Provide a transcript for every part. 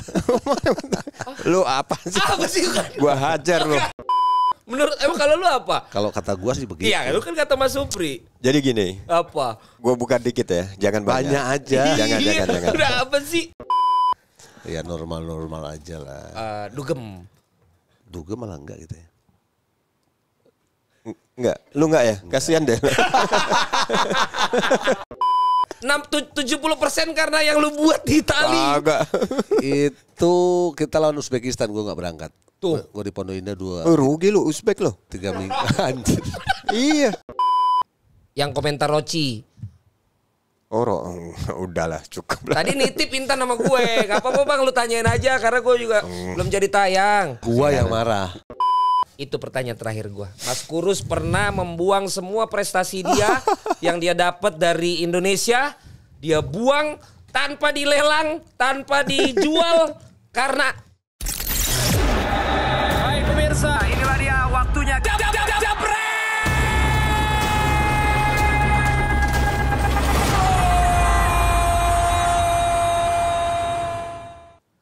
lu apa sih? Apa sih? Gua hajar lu. Menurut emang kalau lu apa? Kalau kata gua sih begitu. Iya, lu kan kata Mas Supri. Jadi gini. Apa? Gua buka dikit ya, jangan banyak. Banyak aja. Iya. jangan, jangan, iya, jangan. Udah apa sih? Ya normal-normal aja lah. Uh, dugem. Dugem malah enggak gitu ya. Enggak, lu enggak ya? Kasihan deh. 70 persen karena yang lu buat di Itali. Agak. itu kita lawan Uzbekistan, gua nggak berangkat. Tuh. gua di Pondok Indah dua. Oh, rugi lu Uzbek lo. Tiga minggu. Anjir. iya. Yang komentar Roci. Oro, udahlah cukup lah. Tadi nitip Intan sama gue, gak apa-apa bang lu tanyain aja karena gue juga oh. belum jadi tayang. Gue yang marah. Itu pertanyaan terakhir gue. Mas Kurus pernah membuang semua prestasi dia yang dia dapat dari Indonesia. Dia buang tanpa dilelang, tanpa dijual karena. Hai pemirsa,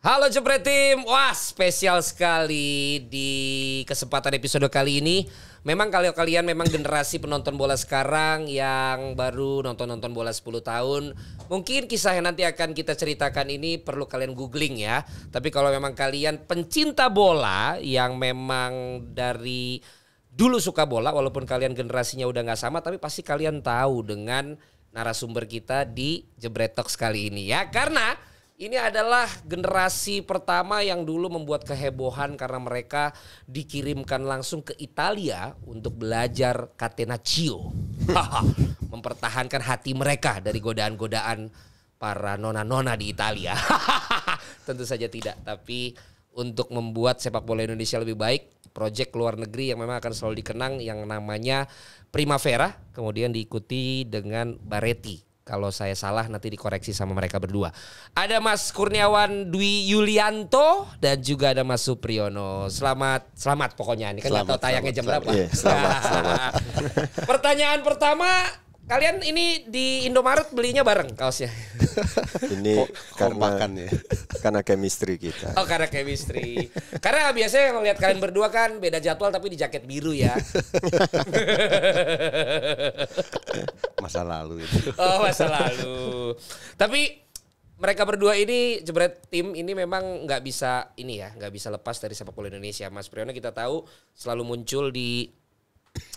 Halo Jepret Tim, wah spesial sekali di kesempatan episode kali ini. Memang kalau kalian memang generasi penonton bola sekarang yang baru nonton-nonton bola 10 tahun, mungkin kisah yang nanti akan kita ceritakan ini perlu kalian googling ya. Tapi kalau memang kalian pencinta bola yang memang dari dulu suka bola walaupun kalian generasinya udah gak sama tapi pasti kalian tahu dengan narasumber kita di Jebretok kali ini ya. Karena ini adalah generasi pertama yang dulu membuat kehebohan karena mereka dikirimkan langsung ke Italia untuk belajar catenaccio. Mempertahankan hati mereka dari godaan-godaan para nona-nona di Italia. Tentu saja tidak, tapi untuk membuat sepak bola Indonesia lebih baik, proyek luar negeri yang memang akan selalu dikenang yang namanya Primavera, kemudian diikuti dengan Baretti kalau saya salah nanti dikoreksi sama mereka berdua. Ada Mas Kurniawan Dwi Yulianto dan juga ada Mas Supriyono. Selamat selamat pokoknya ini kan selamat, tahu tayangnya selamat, jam selamat, berapa. Iya, selamat, selamat. Pertanyaan pertama Kalian ini di Indomaret belinya bareng kaosnya. ini makan ya. Karena chemistry kita. Oh, karena chemistry. karena biasanya yang lihat kalian berdua kan beda jadwal tapi di jaket biru ya. masa lalu itu. Oh, masa lalu. tapi mereka berdua ini jebret tim ini memang nggak bisa ini ya nggak bisa lepas dari sepak bola Indonesia Mas Priyono kita tahu selalu muncul di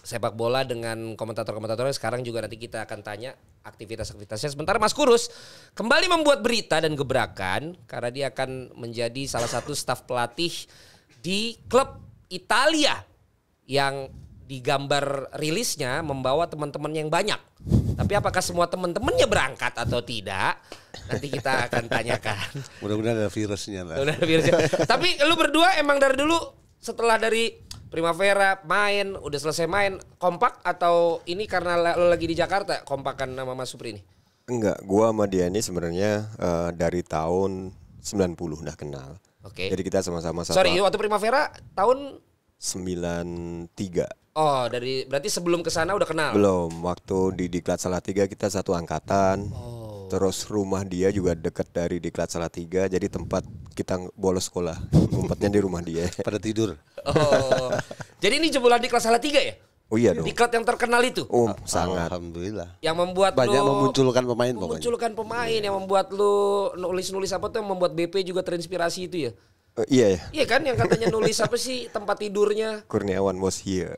sepak bola dengan komentator-komentatornya. Sekarang juga nanti kita akan tanya aktivitas-aktivitasnya. Sebentar, Mas Kurus kembali membuat berita dan gebrakan karena dia akan menjadi salah satu staf pelatih di klub Italia yang digambar rilisnya membawa teman-teman yang banyak. Tapi apakah semua teman-temannya berangkat atau tidak? Nanti kita akan tanyakan. Mudah-mudahan ada virusnya lah. Mudah ada virusnya. Tapi lu berdua emang dari dulu setelah dari Primavera main, udah selesai main, kompak atau ini karena lo lagi di Jakarta kompakan nama Mas Supri ini? Enggak, gua sama dia ini sebenarnya uh, dari tahun 90 udah kenal. Oke. Okay. Jadi kita sama-sama Sorry, waktu Primavera tahun 93. Oh, dari berarti sebelum ke sana udah kenal? Belum. Waktu di Diklat Salatiga kita satu angkatan. Oh. Terus rumah dia juga dekat dari Diklat Salatiga, jadi tempat kita bolos sekolah. Ngumpetnya di rumah dia. Pada tidur. Oh. jadi ini jebolan Diklat Salatiga ya? Oh iya dong. Diklat yang terkenal itu. Um, sangat. Alhamdulillah. Yang membuat banyak lu memunculkan pemain Memunculkan pokoknya. pemain yang membuat lu nulis-nulis apa tuh yang membuat BP juga terinspirasi itu ya. Uh, iya ya. Iya kan yang katanya nulis apa sih tempat tidurnya? Kurniawan was here.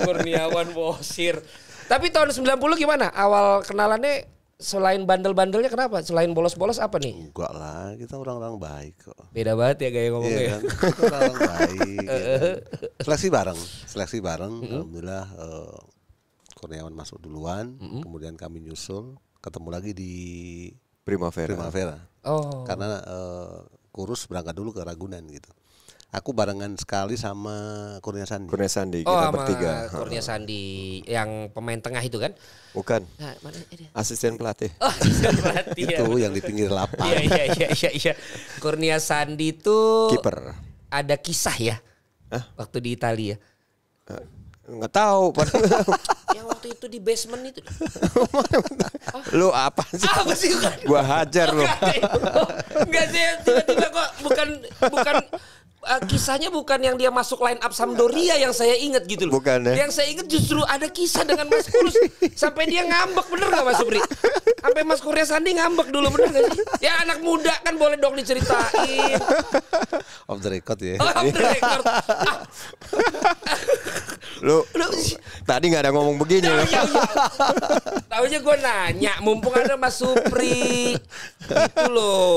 Kurniawan was here. Tapi tahun 90 gimana? Awal kenalannya selain bandel-bandelnya kenapa? Selain bolos-bolos apa nih? Enggak lah, kita orang-orang baik kok. Beda banget ya gaya ngomongnya. Iya, ya? kan? kita orang baik. ya kan? Seleksi bareng, seleksi bareng. Mm -hmm. Alhamdulillah uh, Kurniawan masuk duluan, mm -hmm. kemudian kami nyusul, ketemu lagi di Primavera. Primavera. Oh. Karena uh, kurus berangkat dulu ke Ragunan gitu aku barengan sekali sama Kurnia Sandi. Kurnia Sandi, oh, sama Kurnia Sandi yang pemain tengah itu kan? Bukan. Nah, mana, asisten pelatih. Oh, asisten pelatih. itu ya. yang di pinggir lapangan. Iya, iya iya iya iya. Kurnia Sandi itu kiper. Ada kisah ya? Hah? Waktu di Italia. Enggak eh, tahu. yang waktu itu di basement itu. lu apa sih? Apa sih? Gua hajar lu. Enggak sih, tiba-tiba kok bukan bukan uh, kisahnya bukan yang dia masuk line up Sampdoria yang saya ingat gitu loh. Bukan ya. Yang saya ingat justru ada kisah dengan Mas Kurus sampai dia ngambek bener gak Mas Supri? Sampai Mas Kurnia Sandi ngambek dulu bener gak sih? Ya anak muda kan boleh dong diceritain. Off the record ya. Oh, off the record. ah. Lu, lu tadi nggak ada ngomong begini. Nah, ya, aja gue nanya, mumpung ada Mas Supri. Itu lo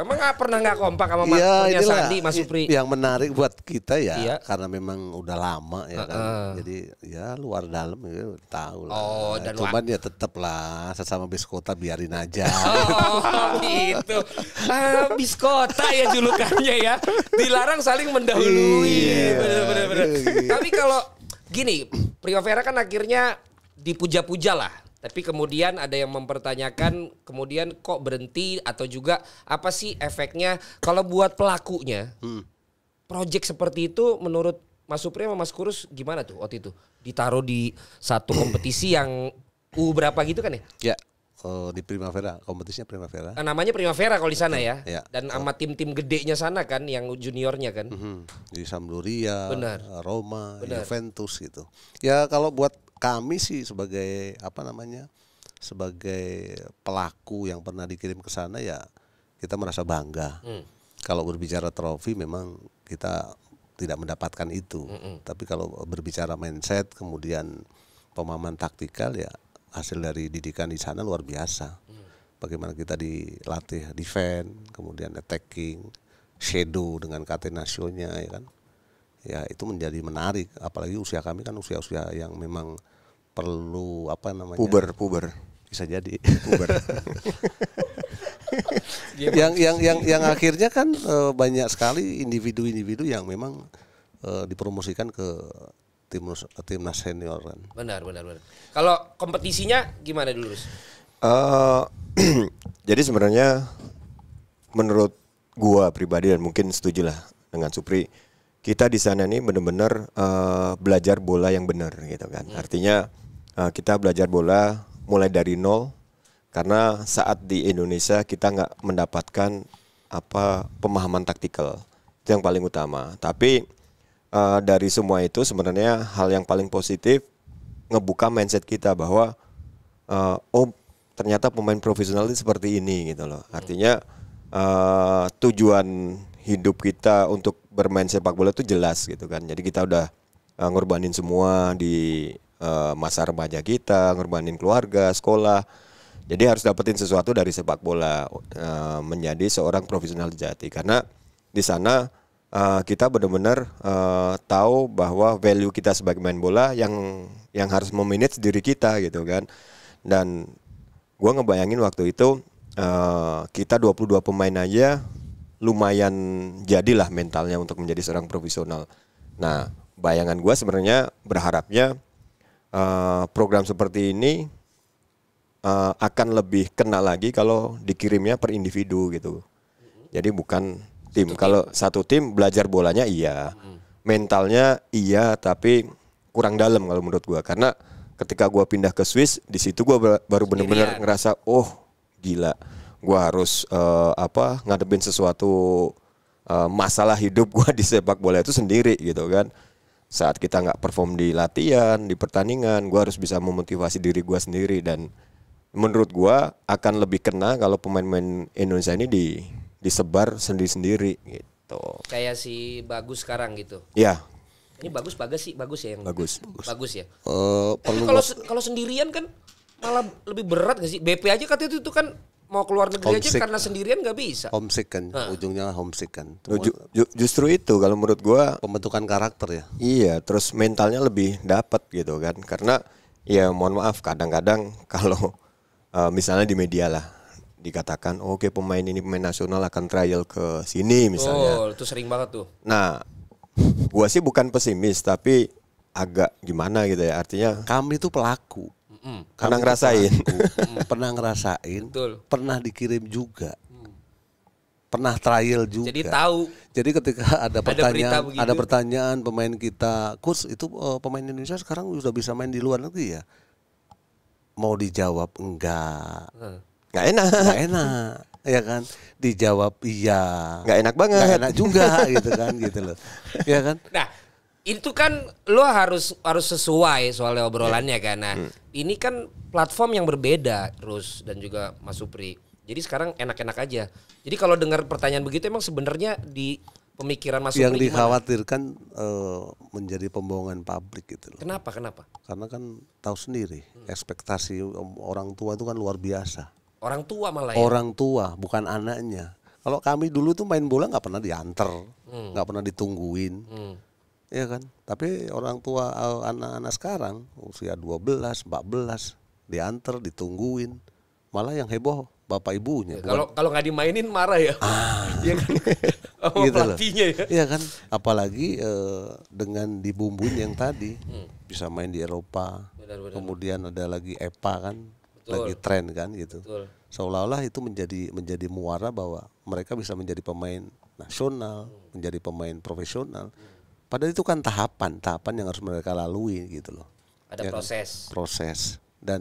Emang gak pernah nggak kompak sama Mas ya, Sandi, Mas Supri? Yang menarik buat kita ya, iya. karena memang udah lama ya uh -uh. kan. Jadi ya luar dalam ya tahu lah. Oh, dan Cuman ya tetap lah sesama biskota biarin aja. Oh, gitu. Ah, biskota ya julukannya ya. Dilarang saling mendahului. Iya, bener, bener, bener. Iya, iya. Tapi kalau gini, Primavera kan akhirnya dipuja-puja lah. Tapi kemudian ada yang mempertanyakan kemudian kok berhenti atau juga apa sih efeknya kalau buat pelakunya. Hmm. Project seperti itu menurut Mas Supri sama Mas Kurus gimana tuh waktu itu? Ditaruh di satu kompetisi yang U berapa gitu kan ya? Ya uh, di Primavera, kompetisinya Primavera. Nah, namanya Primavera kalau di sana ya. ya. Dan iya. sama oh. tim-tim gedenya sana kan yang juniornya kan. Mm -hmm. Di Sampdoria, Benar. Roma, Benar. Juventus gitu. Ya kalau buat kami sih sebagai apa namanya? sebagai pelaku yang pernah dikirim ke sana ya kita merasa bangga. Hmm. Kalau berbicara trofi memang kita tidak mendapatkan itu. Mm -mm. Tapi kalau berbicara mindset kemudian pemahaman taktikal ya hasil dari didikan di sana luar biasa. Bagaimana kita dilatih defend, kemudian attacking, shadow dengan katenasionya ya kan. Ya itu menjadi menarik apalagi usia kami kan usia-usia yang memang perlu apa namanya? puber puber bisa jadi puber. yang yang yang yang akhirnya kan eh, banyak sekali individu-individu yang memang eh, dipromosikan ke timnas timnas senior kan. Benar, benar, benar. Kalau kompetisinya gimana dulu, Uh, jadi sebenarnya menurut gua pribadi dan mungkin setuju lah dengan Supri, kita di sana nih benar-benar uh, belajar bola yang benar gitu kan. Hmm. Artinya uh, kita belajar bola mulai dari nol karena saat di Indonesia kita nggak mendapatkan apa pemahaman taktikal itu yang paling utama. Tapi uh, dari semua itu sebenarnya hal yang paling positif ngebuka mindset kita bahwa uh, oh ternyata pemain profesional itu seperti ini gitu loh. Artinya uh, tujuan hidup kita untuk bermain sepak bola itu jelas gitu kan. Jadi kita udah uh, ngorbanin semua di uh, masa remaja kita, ngorbanin keluarga, sekolah. Jadi harus dapetin sesuatu dari sepak bola uh, menjadi seorang profesional jati karena di sana Eh, kita benar-benar uh, tahu bahwa value kita sebagai main bola yang yang harus memanage diri kita gitu kan. Dan gue ngebayangin waktu itu uh, kita 22 pemain aja lumayan jadilah mentalnya untuk menjadi seorang profesional. Nah, bayangan gue sebenarnya berharapnya uh, program seperti ini uh, akan lebih kena lagi kalau dikirimnya per individu gitu. Jadi bukan tim. Kalau satu tim belajar bolanya iya, hmm. mentalnya iya, tapi kurang dalam kalau menurut gua Karena ketika gua pindah ke Swiss, di situ gua baru benar-benar ngerasa, oh gila, gua harus uh, apa ngadepin sesuatu uh, masalah hidup gua di sepak bola itu sendiri gitu kan. Saat kita nggak perform di latihan, di pertandingan, gua harus bisa memotivasi diri gua sendiri dan menurut gua akan lebih kena kalau pemain-pemain Indonesia ini di disebar sendiri-sendiri gitu. Kayak si Bagus sekarang gitu. Iya. Ini bagus bagus sih, bagus ya yang bagus. Bagus, bagus ya. Uh, kalau kalau sendirian kan malah lebih berat gak sih? BP aja katanya itu, itu kan mau keluar negeri homesick. aja karena sendirian gak bisa. Homesick kan, ha. ujungnya homesick kan. Nah, ju, justru itu kalau menurut gua pembentukan karakter ya. Iya, terus mentalnya lebih dapat gitu kan. Karena ya mohon maaf kadang-kadang kalau uh, misalnya di media lah dikatakan oh, oke okay, pemain ini pemain nasional akan trial ke sini misalnya. Oh, itu sering banget tuh. Nah, gua sih bukan pesimis tapi agak gimana gitu ya. Artinya kami itu pelaku. Mm. Pernah ngerasain. Pelaku, pernah ngerasain. Betul. Pernah dikirim juga. Mm. Pernah trial juga. Jadi tahu. Jadi ketika ada pertanyaan, ada, pertanyaan pemain kita, kus itu uh, pemain Indonesia sekarang sudah bisa main di luar negeri ya? Mau dijawab enggak? nggak enak nggak enak ya kan dijawab iya nggak enak banget nggak enak juga gitu kan gitu loh ya kan nah itu kan lo harus harus sesuai soalnya obrolannya kan nah hmm. ini kan platform yang berbeda terus dan juga Mas Supri jadi sekarang enak-enak aja jadi kalau dengar pertanyaan begitu emang sebenarnya di pemikiran Mas Supri yang dikhawatirkan uh, menjadi pembohongan publik gitu loh kenapa kenapa karena kan tahu sendiri hmm. ekspektasi orang tua itu kan luar biasa Orang tua malah ya? Orang tua, bukan anaknya. Kalau kami dulu tuh main bola nggak pernah diantar, hmm. nggak hmm. pernah ditungguin. Hmm. Ya kan? Tapi orang tua eh, anak-anak sekarang usia 12, 14 diantar, ditungguin. Malah yang heboh bapak ibunya. Ya, kalau kalau nggak dimainin marah ya. Ah. Iya kan? Gitu pelatihnya ya. Iya kan? Apalagi eh, dengan dibumbuin yang tadi hmm. bisa main di Eropa. Benar, benar. Kemudian ada lagi EPA kan Betul. lagi tren kan gitu. Seolah-olah itu menjadi menjadi muara bahwa mereka bisa menjadi pemain nasional, hmm. menjadi pemain profesional. Hmm. Padahal itu kan tahapan, tahapan yang harus mereka lalui gitu loh. Ada ya kan? proses. Kan? Proses dan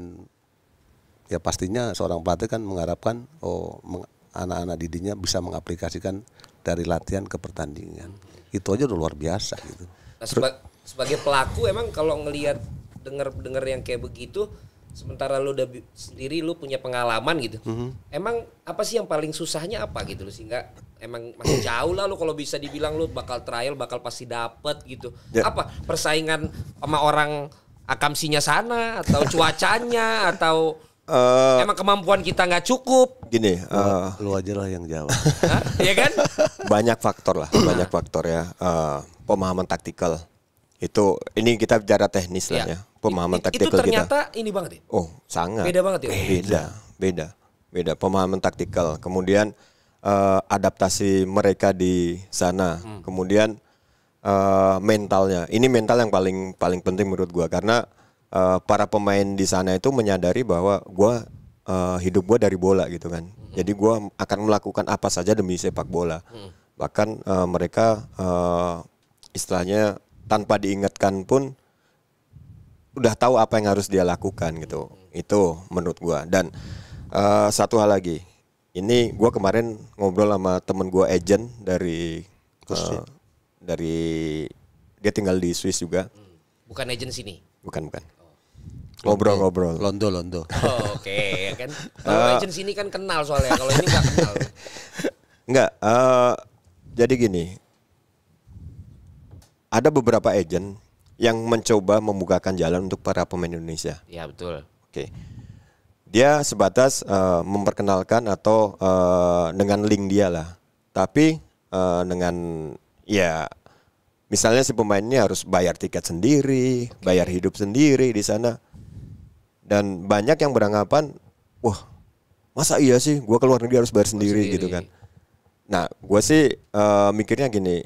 ya pastinya seorang pelatih kan mengharapkan oh meng, anak-anak didinya bisa mengaplikasikan dari latihan ke pertandingan. Hmm. Itu aja udah luar biasa gitu. Nah, seba sebagai pelaku emang kalau ngelihat dengar dengar yang kayak begitu sementara lu udah sendiri lu punya pengalaman gitu. Mm-hmm. Emang apa sih yang paling susahnya apa gitu lu sehingga emang masih jauh lah lu kalau bisa dibilang lu bakal trial bakal pasti dapet gitu. Yeah. Apa persaingan sama orang akamsinya sana atau cuacanya atau Uh, Emang kemampuan kita nggak cukup. Gini, uh, lu, eh, lu aja lah yang jawab. Iya kan? Banyak faktor lah, banyak faktor ya. Uh, pemahaman taktikal itu ini kita bicara teknis yeah. lah iya. ya pemahaman it, taktikal kita. Itu ternyata kita. ini banget ya. Oh, sangat. Beda banget ya. Beda, beda. Beda pemahaman taktikal. Kemudian uh, adaptasi mereka di sana. Hmm. Kemudian uh, mentalnya. Ini mental yang paling paling penting menurut gua karena uh, para pemain di sana itu menyadari bahwa gua uh, hidup gua dari bola gitu kan. Hmm. Jadi gua akan melakukan apa saja demi sepak bola. Hmm. Bahkan uh, mereka uh, istilahnya tanpa diingatkan pun udah tahu apa yang harus dia lakukan gitu. Itu menurut gua. Dan uh, satu hal lagi. Ini gua kemarin ngobrol sama temen gua agent dari uh, dari dia tinggal di Swiss juga. Hmm. Bukan agent sini. Bukan, bukan. Ngobrol-ngobrol. Oh. Londo, Londo. Oh, Oke, okay. Ya kan. Kalau uh, eh, agent sini kan kenal soalnya. Kalau ini nggak kenal. nggak Uh, jadi gini, ada beberapa agent yang mencoba membukakan jalan untuk para pemain Indonesia. Iya betul. Oke. Dia sebatas uh, memperkenalkan atau uh, dengan link dia lah. Tapi uh, dengan ya misalnya si pemainnya harus bayar tiket sendiri, Oke. bayar hidup sendiri di sana. Dan banyak yang beranggapan, wah masa iya sih gue keluar negeri harus bayar sendiri, sendiri. gitu kan. Nah, gue sih uh, mikirnya gini,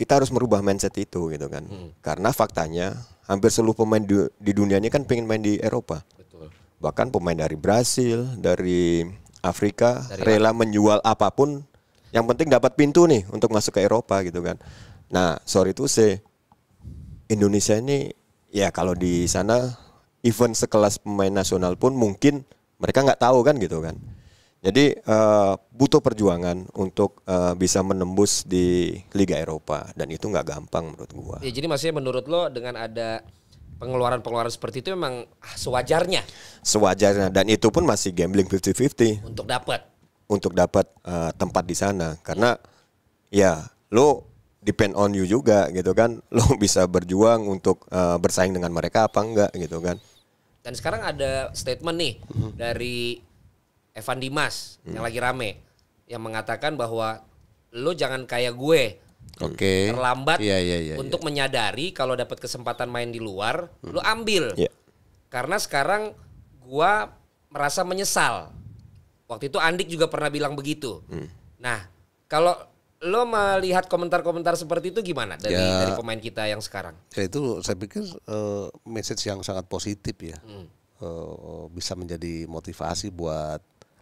kita harus merubah mindset itu gitu kan. Hmm. Karena faktanya hampir seluruh pemain di, di dunia ini kan pengen main di Eropa. Betul. Bahkan pemain dari Brasil, dari Afrika dari rela apa? menjual apapun yang penting dapat pintu nih untuk masuk ke Eropa gitu kan. Nah, sorry tuh say Indonesia ini ya kalau di sana event sekelas pemain nasional pun mungkin mereka nggak tahu kan gitu kan. Jadi uh, butuh perjuangan untuk uh, bisa menembus di Liga Eropa dan itu nggak gampang menurut gua. Ya, jadi maksudnya menurut lo dengan ada pengeluaran-pengeluaran seperti itu memang sewajarnya. Sewajarnya dan itu pun masih gambling 50-50. Untuk dapat. Untuk dapat uh, eh, tempat di sana karena ya lo depend on you juga gitu kan. Lo bisa berjuang untuk uh, bersaing dengan mereka apa enggak gitu kan. Dan sekarang ada statement nih mhm. dari Evan Dimas hmm. yang lagi rame yang mengatakan bahwa lo jangan kayak gue Oke. Okay. Terlambat yeah, yeah, yeah, untuk yeah. menyadari kalau dapat kesempatan main di luar, hmm. lo ambil. Yeah. Karena sekarang gue merasa menyesal. Waktu itu Andik juga pernah bilang begitu. Hmm. Nah, kalau lo melihat komentar-komentar seperti itu gimana dari ya, dari pemain kita yang sekarang? Ya itu saya pikir uh, message yang sangat positif ya. Hmm. Uh, bisa menjadi motivasi buat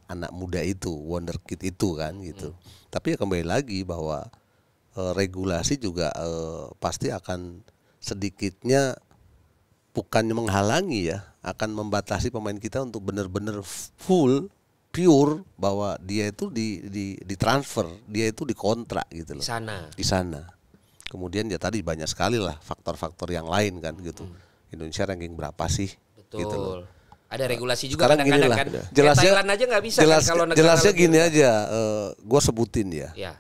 anak muda itu, wonder kid itu kan gitu. Hmm. Tapi ya kembali lagi bahwa e, regulasi juga e, pasti akan sedikitnya bukan menghalangi ya, akan membatasi pemain kita untuk benar-benar full pure bahwa dia itu di di di transfer, dia itu dikontrak gitu loh. Di sana. Di sana. Kemudian ya tadi banyak sekali lah faktor-faktor yang lain kan gitu. Hmm. Indonesia ranking berapa sih? Betul. Gitu loh ada nah, regulasi juga Sekarang kadang-kadang kan. Ya, jelasnya, Thailand aja nggak bisa kan jelas, kan kalau Jelasnya negara gini aja, uh, eh, gue sebutin ya. ya.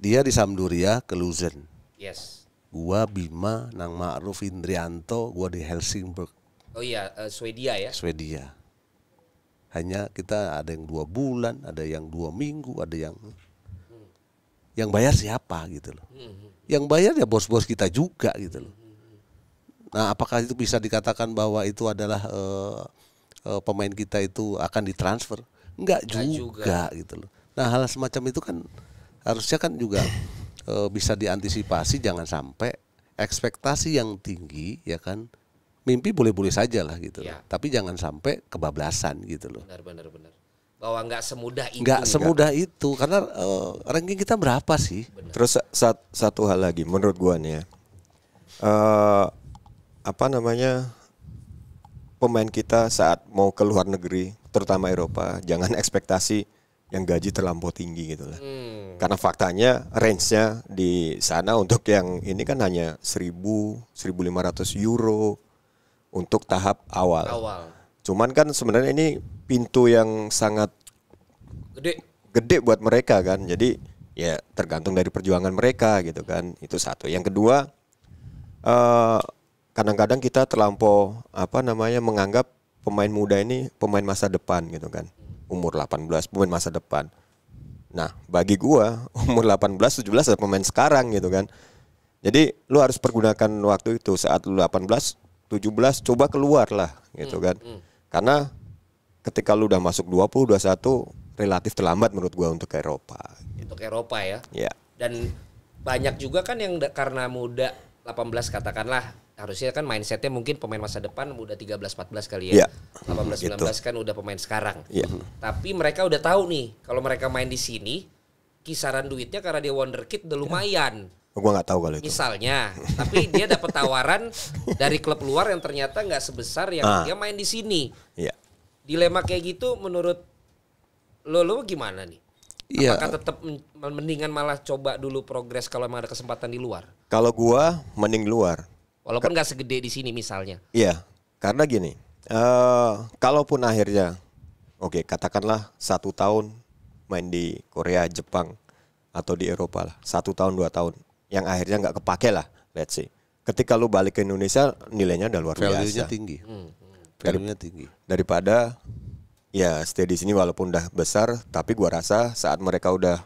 Dia di Sampdoria ke Luzern. Yes. Gua Bima, Nang Ma'ruf, Indrianto, gua di Helsingborg. Oh iya, uh, Swedia ya. Swedia. Hanya kita ada yang dua bulan, ada yang dua minggu, ada yang hmm. yang bayar siapa gitu loh. Hmm. hmm, hmm. Yang bayar ya bos-bos kita juga gitu loh. Hmm, nah, apakah itu bisa dikatakan bahwa itu adalah uh, uh, pemain kita itu akan ditransfer enggak juga, juga gitu loh nah hal semacam itu kan harusnya kan juga uh, bisa diantisipasi jangan sampai ekspektasi yang tinggi ya kan mimpi boleh-boleh saja lah gitu ya. loh. tapi jangan sampai kebablasan gitu loh benar benar benar bahwa nggak semudah itu nggak ya. semudah enggak. itu karena uh, ranking kita berapa sih benar. terus satu hal lagi menurut gua nih ya uh, apa namanya pemain kita saat mau ke luar negeri, terutama Eropa, jangan ekspektasi yang gaji terlampau tinggi gitu lah. Hmm. Karena faktanya range-nya di sana untuk yang ini kan hanya 1000, 1500 euro untuk tahap awal. awal. Cuman kan sebenarnya ini pintu yang sangat gede gede buat mereka kan. Jadi ya tergantung dari perjuangan mereka gitu kan. Itu satu. Yang kedua uh, kadang-kadang kita terlampau apa namanya menganggap pemain muda ini pemain masa depan gitu kan. Umur 18 pemain masa depan. Nah, bagi gua umur 18 17 adalah pemain sekarang gitu kan. Jadi lu harus pergunakan waktu itu saat lu 18 17 coba keluar lah gitu hmm, kan. Hmm. Karena ketika lu udah masuk 20 21 relatif terlambat menurut gua untuk ke Eropa. Untuk Eropa ya. Iya. Dan banyak juga kan yang karena muda 18 katakanlah harusnya kan mindsetnya mungkin pemain masa depan udah 13 14 kali ya. ya. 18 19 gitu. kan udah pemain sekarang. Ya. Tapi mereka udah tahu nih kalau mereka main di sini kisaran duitnya karena dia wonderkid udah lumayan. Ya. Gue nggak tahu kalau itu. Misalnya, tapi dia dapat tawaran dari klub luar yang ternyata nggak sebesar yang ah. dia main di sini. Iya. Dilema kayak gitu menurut lo lo gimana nih? Iya. Apakah tetap mendingan malah coba dulu progres kalau emang ada kesempatan di luar? Kalau gua mending luar Walaupun nggak segede di sini misalnya. Iya, karena gini, uh, kalaupun akhirnya, oke okay, katakanlah satu tahun main di Korea, Jepang, atau di Eropa lah, satu tahun dua tahun, yang akhirnya nggak kepake lah, let's see. Ketika lu balik ke Indonesia, nilainya udah luar biasa. Value-nya tinggi. Hmm, hmm. Value-nya tinggi. Daripada ya stay di sini walaupun udah besar, tapi gua rasa saat mereka udah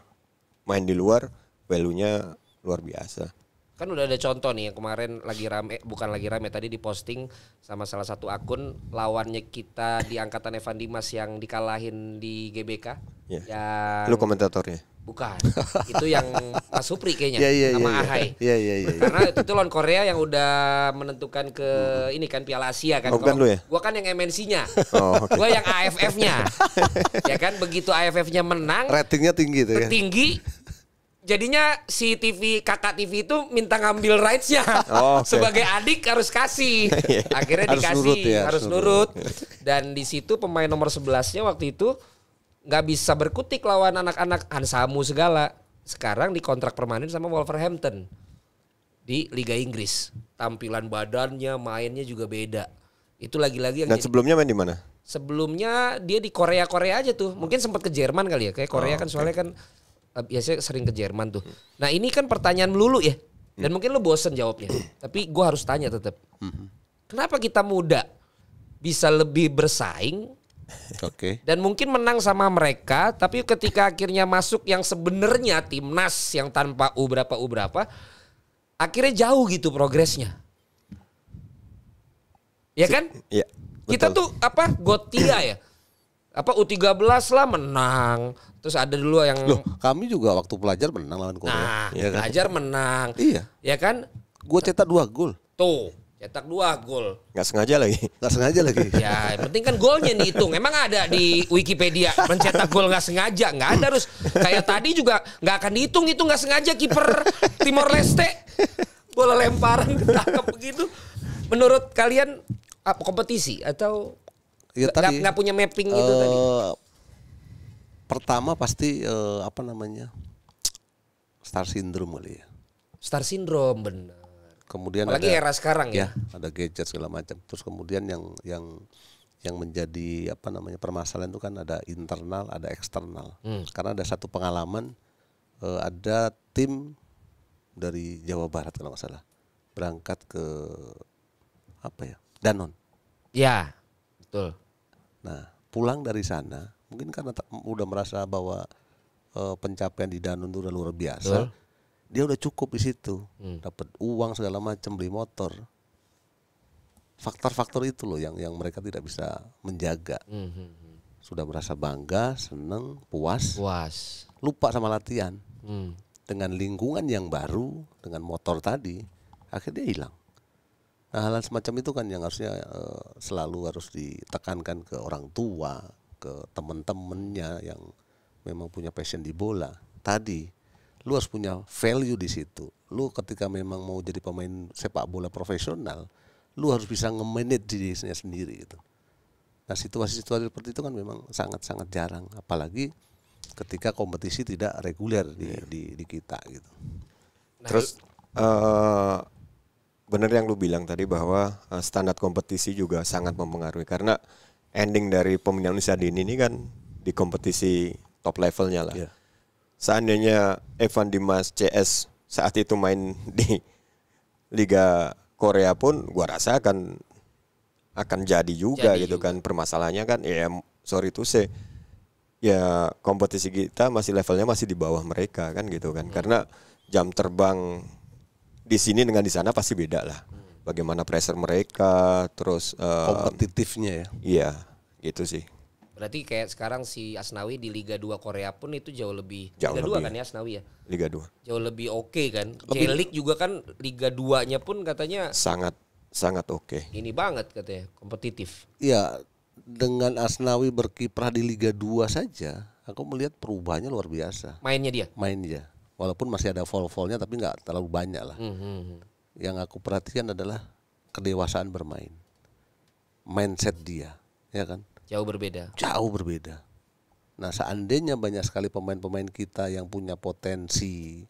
main di luar, value-nya luar biasa kan udah ada contoh nih yang kemarin lagi rame bukan lagi rame tadi diposting sama salah satu akun lawannya kita di angkatan Evan Dimas yang dikalahin di GBK. Yeah. Yang Lu komentatornya. Bukan. itu yang Mas Supri kayaknya yeah, yeah, sama yeah, iya. Ahai. Iya iya iya. iya. Karena itu lawan Korea yang udah menentukan ke ini kan Piala Asia kan. Oh, bukan lu ya? Gua kan yang MNC-nya. Oh, okay. Gua yang AFF-nya. ya kan begitu AFF-nya menang, ratingnya tinggi tuh ya Tinggi, jadinya si TV kakak TV itu minta ngambil rights-nya. Oh, okay. Sebagai adik harus kasih. Iya. Akhirnya harus dikasih, nurut ya, harus nurut. Dan di situ pemain nomor sebelasnya waktu itu nggak bisa berkutik lawan anak-anak Ansamu segala. Sekarang dikontrak permanen sama Wolverhampton di Liga Inggris. Tampilan badannya, mainnya juga beda. Itu lagi-lagi yang Dan jadi... sebelumnya main di mana? Sebelumnya dia di Korea-Korea aja tuh. Mungkin sempat ke Jerman kali ya. Kayak Korea oh, kan soalnya okay. kan Eh, biasanya sering ke Jerman tuh. Nah ini kan pertanyaan melulu ya. Dan mungkin lu bosen jawabnya. Tapi gue harus tanya tetap. Kenapa kita muda bisa lebih bersaing? Oke. Dan mungkin menang sama mereka, tapi ketika akhirnya masuk yang sebenarnya timnas yang tanpa u berapa u berapa, akhirnya jauh gitu progresnya. Ya kan? Iya. Kita tuh apa? Gotia ya apa U13 lah menang. Terus ada dulu yang Loh, kami juga waktu pelajar menang lawan Korea. Nah, ya kan? pelajar menang. Iya. Ya kan? Gua cetak dua gol. Tuh, cetak dua gol. Gak sengaja lagi. Gak sengaja lagi. ya, yang penting kan golnya dihitung. Emang ada di Wikipedia mencetak gol gak sengaja, nggak ada terus kayak tadi juga nggak akan dihitung itu nggak sengaja kiper Timor Leste bola lemparan tangkap begitu. Menurut kalian apa kompetisi atau ya gak, gak punya mapping gitu itu eh, tadi pertama pasti uh, apa namanya star syndrome kali ya star syndrome benar kemudian lagi era sekarang ya, ya ada gadget segala macam terus kemudian yang yang yang menjadi apa namanya permasalahan itu kan ada internal ada eksternal hmm. karena ada satu pengalaman uh, ada tim dari Jawa Barat kalau nggak salah berangkat ke apa ya Danon ya betul Nah, pulang dari sana mungkin karena udah merasa bahwa e, pencapaian di Danun itu udah luar biasa. Dia udah cukup di situ, hmm. dapat uang segala macam beli motor. Faktor-faktor itu loh yang yang mereka tidak bisa menjaga. Hmm, hmm, hmm. Sudah merasa bangga, seneng, puas. Puas. Lupa sama latihan. Hmm. Dengan lingkungan yang baru, dengan motor tadi, akhirnya hilang. Nah, hal, hal semacam itu kan yang harusnya uh, selalu harus ditekankan ke orang tua, ke teman-temannya yang memang punya passion di bola. Tadi lu harus punya value di situ. Lu ketika memang mau jadi pemain sepak bola profesional, lu harus bisa nge-manage dirinya sendiri gitu. Nah, situasi-situasi seperti itu kan memang sangat-sangat jarang, apalagi ketika kompetisi tidak reguler di, yeah. di, di kita gitu. Nah, Terus uh, benar yang lu bilang tadi bahwa eh, standar kompetisi juga sangat mempengaruhi karena ending dari pemilihan usia dini ini kan di kompetisi top levelnya lah. Yeah. Seandainya Evan Dimas CS saat itu main di Liga Korea pun gua rasa akan akan jadi juga jadi gitu juga. kan permasalahannya kan ya sorry tuh sih ya kompetisi kita masih levelnya masih di bawah mereka kan gitu kan hmm. karena jam terbang di sini dengan di sana pasti beda lah. Bagaimana pressure mereka, terus uh, kompetitifnya ya. Iya, gitu sih. Berarti kayak sekarang si Asnawi di Liga 2 Korea pun itu jauh lebih jauh Liga 2 kan ya Asnawi ya? Liga 2. Jauh lebih oke okay kan. J-League juga kan Liga 2-nya pun katanya sangat sangat oke. Okay. Ini banget katanya kompetitif. Iya, dengan Asnawi berkiprah di Liga 2 saja, aku melihat perubahannya luar biasa. Mainnya dia? Mainnya dia walaupun masih ada fall-fallnya tapi nggak terlalu banyak lah. Mm -hmm. Yang aku perhatikan adalah kedewasaan bermain, mindset dia, ya kan? Jauh berbeda. Jauh berbeda. Nah seandainya banyak sekali pemain-pemain kita yang punya potensi,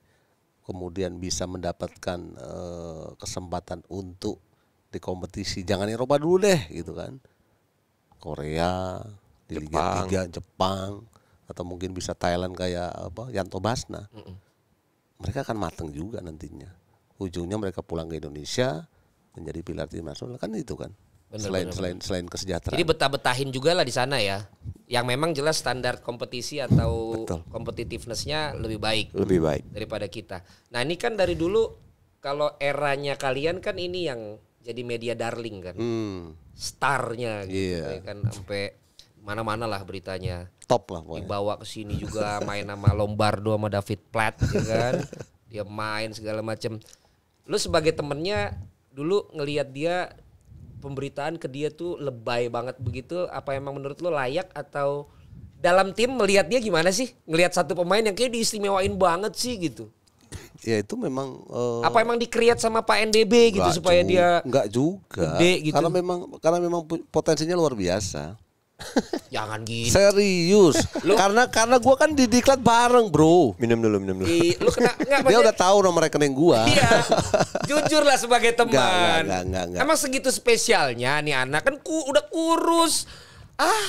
kemudian bisa mendapatkan uh, kesempatan untuk di kompetisi, jangan Eropa dulu deh, gitu kan? Korea, di Jepang. Liga 3, Jepang, atau mungkin bisa Thailand kayak apa Yanto Basna. Mm -mm mereka akan mateng juga nantinya. Ujungnya mereka pulang ke Indonesia menjadi pilar tim nasional kan itu kan. Bener, selain bener, selain selain kesejahteraan. Jadi betah-betahin juga lah di sana ya. Yang memang jelas standar kompetisi atau kompetitivenessnya lebih baik. Lebih baik daripada kita. Nah, ini kan dari dulu kalau eranya kalian kan ini yang jadi media darling kan. Hmm. Starnya gitu yeah. Ya kan sampai mana-mana lah beritanya. Top lah pokoknya. Dibawa ke sini juga main sama Lombardo sama David Platt ya kan. Dia main segala macam. Lu sebagai temennya dulu ngelihat dia pemberitaan ke dia tuh lebay banget begitu apa emang menurut lu layak atau dalam tim melihat dia gimana sih? Ngelihat satu pemain yang kayak diistimewain banget sih gitu. Ya itu memang uh, apa emang dikreat sama Pak NDB gitu supaya dia enggak juga. Gede gitu. Karena memang karena memang potensinya luar biasa. Jangan gini. Serius. lu? Karena karena gua kan di diklat bareng, Bro. Minum dulu, minum dulu. I, lu kena enggak Dia udah tahu nomor rekening gua. Iya. Jujur lah sebagai teman. Enggak, enggak, gak, gak. Emang segitu spesialnya nih anak kan ku, udah kurus. Ah.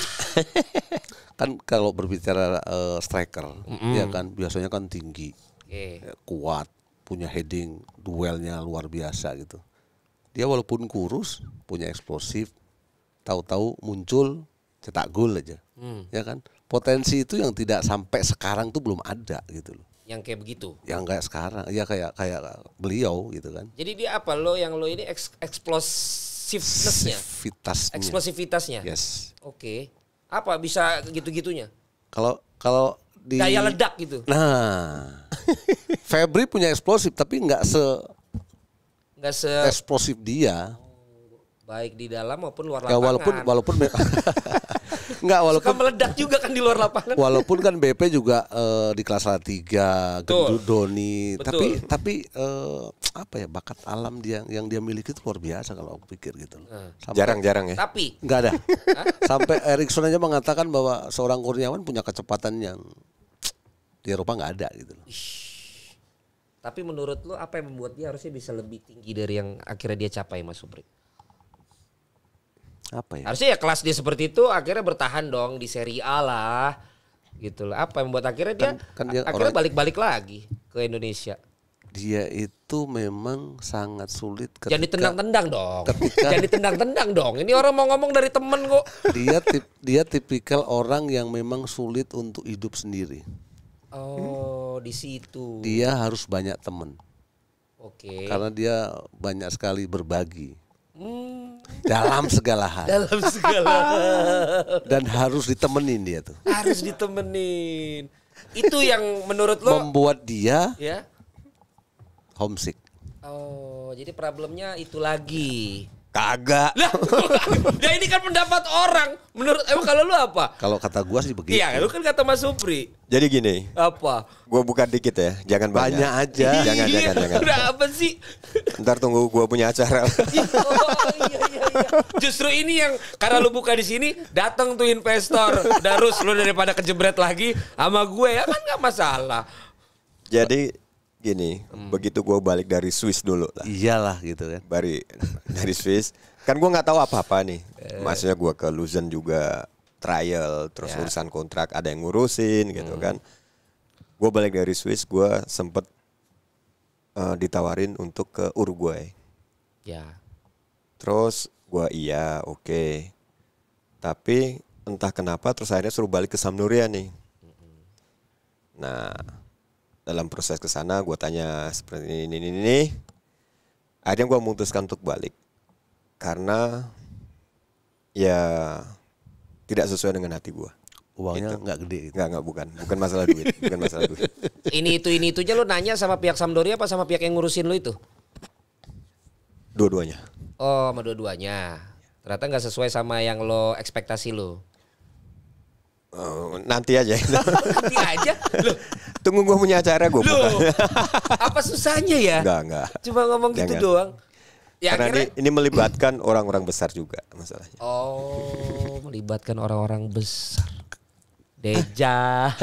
kan kalau berbicara uh, striker, mm -hmm. ya kan biasanya kan tinggi. Okay. Ya, kuat, punya heading, duelnya luar biasa gitu. Dia walaupun kurus, punya eksplosif, tahu-tahu muncul cetak gol aja. Hmm. Ya kan? Potensi itu yang tidak sampai sekarang tuh belum ada gitu loh. Yang kayak begitu. Yang kayak sekarang, ya kayak kayak beliau gitu kan. Jadi dia apa lo yang lo ini eks eksplosifnessnya? Eksplosivitasnya. Eksplosivitasnya. Yes. Oke. Okay. Apa bisa gitu-gitunya? Kalau kalau di daya ledak gitu. Nah. Febri punya eksplosif tapi nggak se nggak se eksplosif dia. Baik di dalam maupun luar lapangan. Gak, walaupun walaupun Enggak, walaupun Suka meledak juga kan di luar lapangan. Walaupun kan BP juga uh, di kelas tiga, Gendut Doni, Betul. tapi tapi uh, apa ya bakat alam dia yang dia miliki itu luar biasa kalau aku pikir gitu eh. Jarang-jarang ya. Tapi enggak ada. Sampai Erikson aja mengatakan bahwa seorang Kurniawan punya kecepatan yang di Eropa nggak ada gitu loh. Tapi menurut lu apa yang membuat dia harusnya bisa lebih tinggi dari yang akhirnya dia capai Mas Supri? apa ya? Harusnya ya kelas dia seperti itu akhirnya bertahan dong di seri A lah. Gitu lah. Apa yang membuat akhirnya dia, kan, kan dia akhirnya balik-balik lagi ke Indonesia? Dia itu memang sangat sulit ketika, Jadi tendang tendang dong. Ketika, Jadi tendang tendang dong. Ini orang mau ngomong dari temen kok. Dia tip, dia tipikal orang yang memang sulit untuk hidup sendiri. Oh, hmm. di situ. Dia harus banyak temen Oke. Okay. Karena dia banyak sekali berbagi. Hmm dalam segala hal. Dalam segala hal. Dan harus ditemenin dia tuh. Harus ditemenin. Itu yang menurut lo membuat dia ya? homesick. Oh, jadi problemnya itu lagi. Kagak. Lah, ya ini kan pendapat orang. Menurut emang kalau lu apa? Kalau kata gua sih begitu. Iya, lu kan kata Mas Supri. Jadi gini. Apa? Gua buka dikit ya, jangan banyak. Banyak aja. Iya, jangan, iya, jangan, jangan. Udah apa sih? Ntar tunggu gua punya acara. Iya, oh, iya, iya, iya. Justru ini yang karena lu buka di sini, datang tuh investor. Darus lu daripada kejebret lagi sama gue ya kan nggak masalah. Jadi gini, hmm. begitu gue balik dari Swiss dulu lah. Iyalah gitu kan. dari dari Swiss, kan gue nggak tahu apa-apa nih. Eh. Maksudnya gue ke Luzon juga trial, terus ya. urusan kontrak ada yang ngurusin gitu hmm. kan. Gue balik dari Swiss, gue sempet uh, ditawarin untuk ke Uruguay. Ya. Terus gue iya, oke. Okay. Tapi entah kenapa terus akhirnya suruh balik ke Samnuria nih. Nah, dalam proses ke sana gue tanya seperti ini ini ini akhirnya gue memutuskan untuk balik karena ya tidak sesuai dengan hati gue uangnya gitu. nggak gede gitu. nggak nggak bukan bukan masalah duit bukan masalah duit ini itu ini itu aja lo nanya sama pihak samdori apa sama pihak yang ngurusin lo itu dua-duanya oh sama dua-duanya ternyata nggak sesuai sama yang lo ekspektasi lo Oh, nanti aja. nanti aja. Loh. Tunggu gue punya acara gue. Apa susahnya ya? Enggak, enggak. Cuma ngomong gitu gitu doang. Ya, Karena akhirnya... ini, ini melibatkan orang-orang besar juga masalahnya. Oh, melibatkan orang-orang besar. Dejan.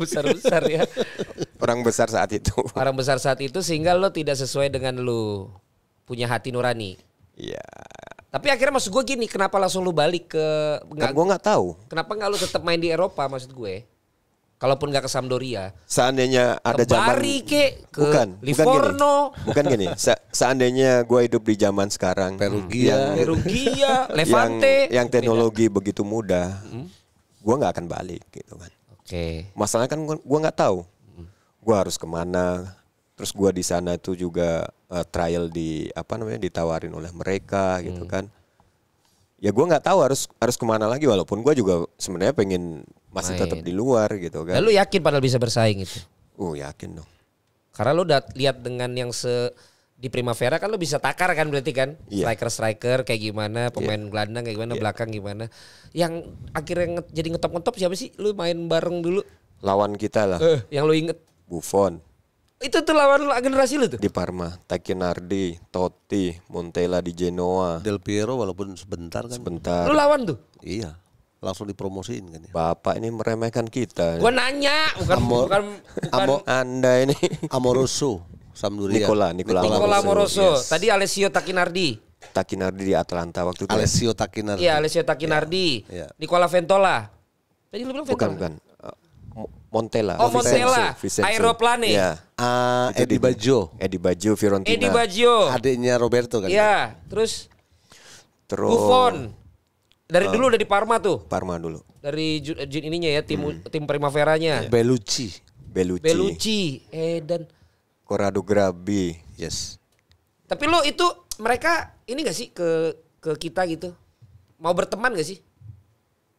Besar-besar ya. Orang besar saat itu. Orang besar saat itu sehingga lo tidak sesuai dengan lo punya hati nurani. Iya. Tapi akhirnya maksud gue gini, kenapa langsung lu balik ke? Kan Gak, gue nggak tahu. Kenapa nggak lu tetap main di Eropa maksud gue? Kalaupun nggak ke Sampdoria. Seandainya ada ke zaman. Bari ke, ke bukan, Livorno. Bukan gini. Bukan gini. Se seandainya gue hidup di zaman sekarang. Perugia. Yang, Perugia, Levante. Yang, yang teknologi begitu mudah. Hmm? Gue nggak akan balik gitu kan. Oke. Okay. Masalahnya kan gue nggak tahu. Hmm. Gue harus kemana. Terus gue di sana itu juga uh, trial di apa namanya ditawarin oleh mereka gitu hmm. gitu kan ya gue nggak tahu harus harus kemana lagi walaupun gue juga sebenarnya pengen masih tetap di luar gitu kan lalu nah, yakin padahal bisa bersaing itu uh yakin dong karena lo udah lihat dengan yang se di Primavera kan lo bisa takar kan berarti kan yeah. striker striker kayak gimana iya. pemain yeah. gelandang kayak gimana yeah. belakang gimana yang akhirnya jadi ngetop ngetop siapa sih lo main bareng dulu lawan kita lah uh, yang lo inget Buffon itu tuh lawan generasi lu tuh. Di Parma, Takinardi, Totti, Montella di Genoa. Del Piero walaupun sebentar kan. Sebentar. Lu lawan tuh? Iya. Langsung dipromosiin kan ya. Bapak ini meremehkan kita. Gua nanya, bukan Amor, bukan, bukan Amo, Anda ini. Amoroso Sampdoria. Nicola, Nicola, Nicola Amoroso. Amoroso. Yes. Tadi Alessio Takinardi. Takinardi di Atlanta waktu itu. Alessio Takinardi. Iya, Alessio Takinardi. Ya, ya. Nicola Ventola. Tadi lu bilang Ventola. Bukan, bukan. Montella. Oh, oh Montella. Aeroplane. Ya. Uh, Edi Baggio. Eddie Baggio Fiorentina. Eddie Baggio. Adiknya Roberto kan. Iya, terus terus Buffon. Dari uh, dulu dari Parma tuh. Parma dulu. Dari jun eh, ininya ya, tim hmm. tim Primavera-nya. Yeah. Belucci. Belucci. Belucci. Eh dan Corrado Grabi. Yes. Tapi lo itu mereka ini gak sih ke ke kita gitu? Mau berteman gak sih?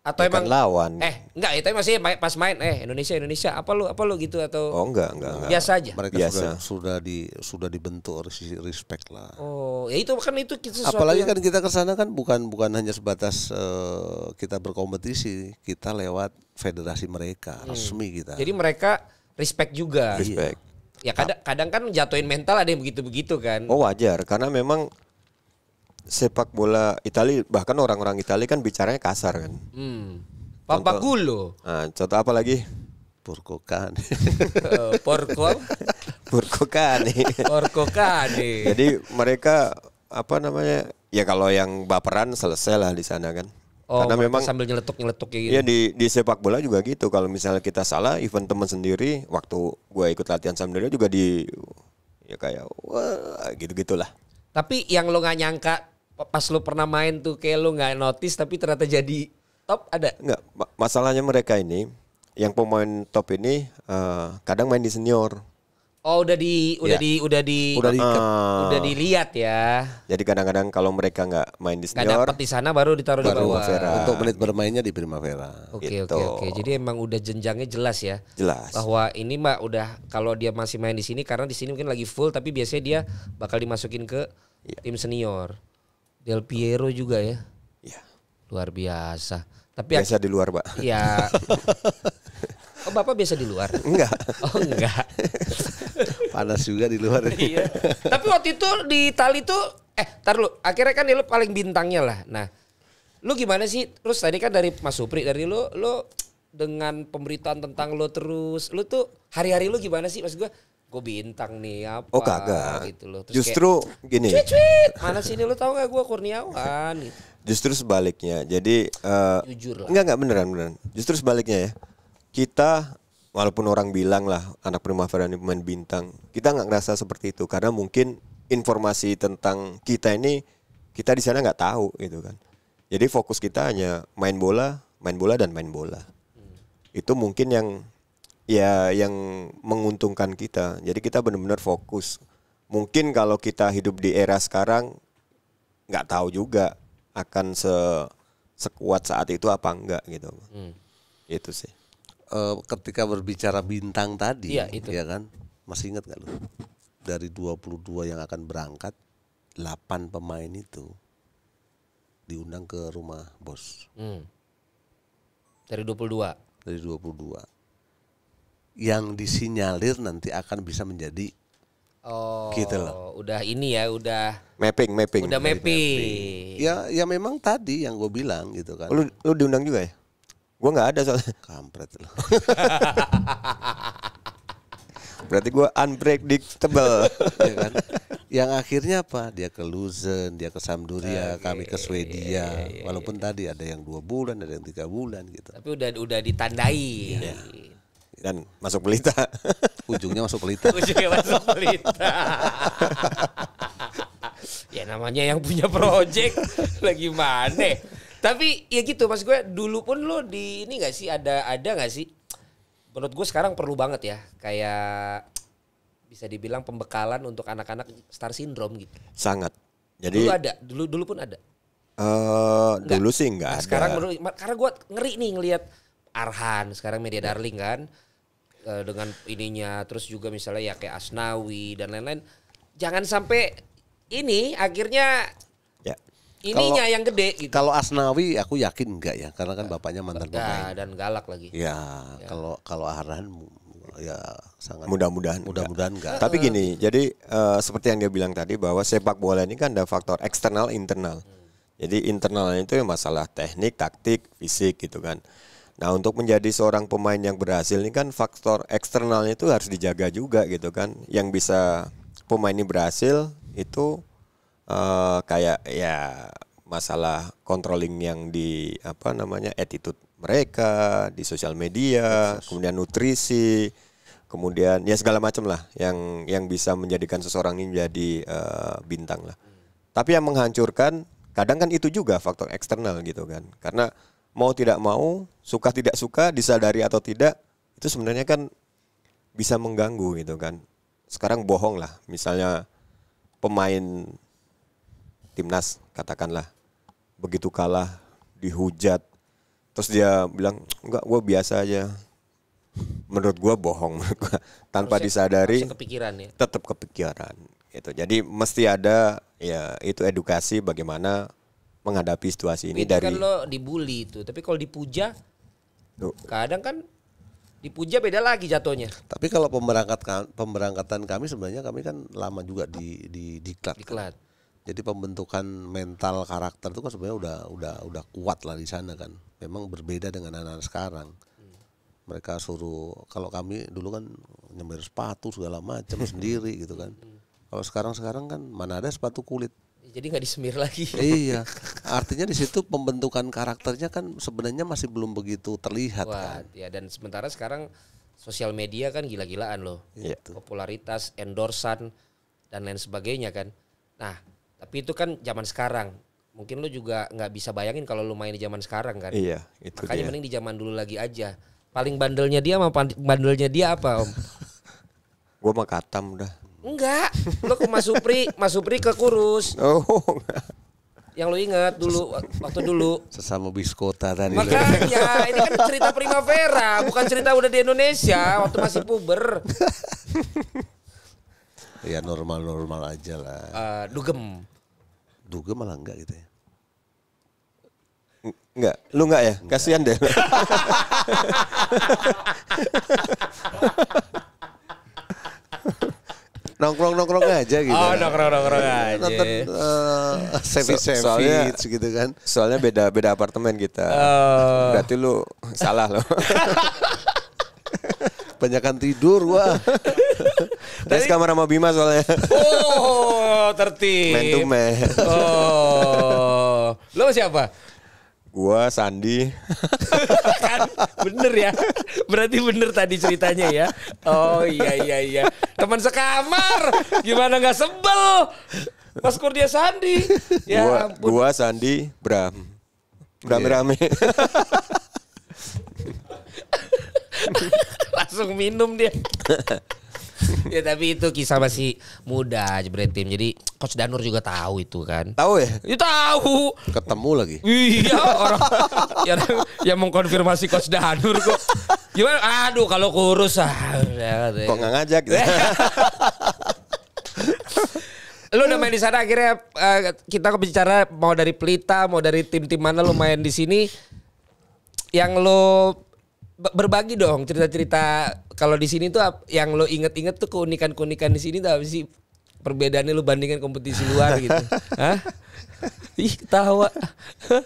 atau Bukan emang lawan eh enggak itu masih pas main eh Indonesia Indonesia apa lu apa lu gitu atau oh enggak enggak, enggak. biasa aja mereka biasa. sudah sudah di sudah dibentuk respect lah oh ya itu kan itu kita apalagi yang... kan kita kesana kan bukan bukan hanya sebatas uh, kita berkompetisi kita lewat federasi mereka hmm. resmi kita jadi mereka respect juga respect iya. ya kadang kadang kan jatuhin mental ada yang begitu begitu kan oh wajar karena memang sepak bola Italia bahkan orang-orang Italia kan bicaranya kasar kan. Hmm. Gulo. Nah, contoh apa lagi? Porco cane. Eh, porco. Porco cane. Porco cane. Jadi mereka apa namanya? Ya kalau yang baperan selesai lah di sana kan. Oh, karena memang sambil nyeletuk-nyeletuk kayak ya, gitu. Iya di di sepak bola juga gitu. Kalau misalnya kita salah event teman sendiri, waktu gue ikut latihan sendiri juga di ya kayak wah gitu lah. Tapi yang lo gak nyangka pas lo pernah main tuh kayak lo gak notice tapi ternyata jadi top ada? Nggak. Masalahnya mereka ini yang pemain top ini uh, kadang main di senior. Oh udah di udah ya. di udah di udah, di, uh, udah dilihat ya. Jadi kadang-kadang kalau mereka nggak main di senior, nggak di sana baru ditaruh baru di bawah. Primavera. Untuk menit bermainnya di primavera. Oke okay, oke gitu. oke. Okay, okay. Jadi emang udah jenjangnya jelas ya. Jelas. Bahwa ini mbak udah kalau dia masih main di sini karena di sini mungkin lagi full tapi biasanya dia bakal dimasukin ke ya. tim senior. Del Piero juga ya. Iya. Luar biasa. Tapi biasa di luar, Pak. Iya. Oh, Bapak biasa di luar? Enggak. Oh, enggak. Panas juga di luar. iya. Tapi waktu itu di Itali tuh eh tar lu akhirnya kan lu paling bintangnya lah. Nah, lu gimana sih? Terus tadi kan dari Mas Supri dari lu lu dengan pemberitaan tentang lu terus, lu tuh hari-hari lu gimana sih? mas gua gue bintang nih apa oh kagak gitu loh Terus justru kayak, gini cuit cuit mana sih ini lo tau gak gue kurniawan gitu. justru sebaliknya jadi uh, jujur lah enggak enggak beneran beneran justru sebaliknya ya kita walaupun orang bilang lah anak primavera ini pemain bintang, kita nggak ngerasa seperti itu karena mungkin informasi tentang kita ini kita di sana nggak tahu gitu kan. Jadi fokus kita hanya main bola, main bola dan main bola. Hmm. Itu mungkin yang ya yang menguntungkan kita. Jadi kita benar-benar fokus. Mungkin kalau kita hidup di era sekarang nggak tahu juga akan se sekuat saat itu apa enggak gitu. Hmm. Itu sih uh, ketika berbicara bintang tadi, ya, itu. ya kan? Masih ingat gak lu? Dari 22 yang akan berangkat, 8 pemain itu diundang ke rumah bos. Hmm. Dari 22. Dari 22. Yang disinyalir nanti akan bisa menjadi Oh, gitu loh. Udah ini ya, udah mapping, mapping. Udah mapping. mapping. Ya, ya memang tadi yang gue bilang gitu kan. Lu, lu diundang juga ya? Gue nggak ada soalnya. Kampret loh Berarti gue unpredictable. ya kan? Yang akhirnya apa? Dia ke Luzon, dia ke Samduria, okay. kami ke Swedia. Yeah, yeah, yeah, Walaupun tadi ada yang dua bulan, ada yang tiga bulan gitu. Tapi udah udah ditandai. Ya. Dan masuk pelita. Ujungnya masuk pelita. Ujungnya masuk pelita. ya namanya yang punya project lagi mana? Tapi ya gitu mas gue dulu pun lo di ini gak sih ada ada gak sih? Menurut gue sekarang perlu banget ya kayak bisa dibilang pembekalan untuk anak-anak star syndrome gitu. Sangat. Jadi dulu ada, dulu dulu pun ada. Uh, dulu sih enggak nah, ada. Sekarang menurut, karena gue ngeri nih ngelihat Arhan sekarang media darling kan uh, dengan ininya terus juga misalnya ya kayak Asnawi dan lain-lain jangan sampai ini akhirnya ininya kalo, yang gede gitu. Kalau Asnawi aku yakin enggak ya, karena kan bapaknya mantan pemain. dan galak lagi. Ya, ya. kalau kalau Arhan ya sangat mudah-mudahan mudah-mudahan enggak. enggak. Tapi eh, gini, eh. jadi uh, seperti yang dia bilang tadi bahwa sepak bola ini kan ada faktor eksternal internal. Hmm. Jadi internalnya itu ya masalah teknik, taktik, fisik gitu kan. Nah untuk menjadi seorang pemain yang berhasil ini kan faktor eksternalnya itu harus dijaga juga gitu kan. Yang bisa pemain ini berhasil itu uh, kayak ya masalah controlling yang di apa namanya attitude mereka di sosial media, Betul. kemudian nutrisi, kemudian ya segala macam lah yang yang bisa menjadikan seseorang ini menjadi uh, bintang lah. Hmm. Tapi yang menghancurkan kadang kan itu juga faktor eksternal gitu kan. Karena mau tidak mau, suka tidak suka, disadari atau tidak, itu sebenarnya kan bisa mengganggu gitu kan. Sekarang bohong lah, misalnya pemain timnas katakanlah begitu kalah dihujat terus dia bilang enggak gue biasa aja menurut gue bohong menurut tanpa harusnya, disadari harusnya kepikiran ya tetap kepikiran itu jadi mesti ada ya itu edukasi bagaimana menghadapi situasi ini kan dari kan lo dibully itu tapi kalau dipuja Duh. kadang kan dipuja beda lagi jatuhnya. Tapi kalau pemberangkatan pemberangkatan kami sebenarnya kami kan lama juga di di diklat. Diklat. Jadi pembentukan mental karakter itu kan sebenarnya udah udah udah kuat lah di sana kan. Memang berbeda dengan anak-anak sekarang. Hmm. Mereka suruh kalau kami dulu kan nyemir sepatu segala macam sendiri gitu kan. Hmm. Kalau sekarang sekarang kan mana ada sepatu kulit. Ya, jadi nggak disemir lagi. iya. Artinya di situ pembentukan karakternya kan sebenarnya masih belum begitu terlihat Wah, kan. Ya dan sementara sekarang sosial media kan gila-gilaan loh. Ya, Popularitas, endorsan dan lain sebagainya kan. Nah, tapi itu kan zaman sekarang. Mungkin lu juga nggak bisa bayangin kalau lu main di zaman sekarang kan. Iya, itu Makanya dia. mending di zaman dulu lagi aja. Paling bandelnya dia sama bandelnya dia apa, Om? gua mah katam udah. Enggak, lu ke Mas Supri, Mas Supri ke Kurus. Oh. Enggak. Yang lu ingat dulu waktu dulu sesama biskota tadi. Makanya ini kan cerita Primavera, bukan cerita udah di Indonesia waktu masih puber. Ya normal-normal aja lah. Uh, dugem duga malah enggak gitu ya. Enggak, lu enggak ya? Enggak. Kasihan deh. nongkrong nongkrong aja gitu. Oh kan. nongkrong nongkrong aja. Nonton uh, so, soalnya, gitu kan. Soalnya beda beda apartemen kita. Oh. Berarti lu salah loh. Banyakan tidur wah. Tadi kamar sama Bima soalnya. Oh, tertib. Man to man. Oh. Lo siapa? Gua Sandi. kan bener ya. Berarti bener tadi ceritanya ya. Oh iya iya iya. Teman sekamar. Gimana nggak sebel? Mas Kurnia Sandi. Ya gua, ampun. Gua Sandi Bram. Rame-rame. Iya. Langsung minum dia. ya tapi itu kisah masih muda Jebret Tim. Jadi Coach Danur juga tahu itu kan. Tahu ya? Ya tahu. Ketemu lagi. Iya orang yang, yang mengkonfirmasi Coach Danur kok. Gimana? Aduh kalau kurus ah. Kok nggak ngajak? Ya? lu udah main di sana akhirnya uh, kita bicara mau dari Pelita mau dari tim-tim mana lu main di sini yang lo berbagi dong cerita-cerita kalau di sini tuh yang lo inget-inget tuh keunikan-keunikan di sini tuh apa sih perbedaannya lo bandingkan kompetisi luar gitu. Hah? Ih ketawa.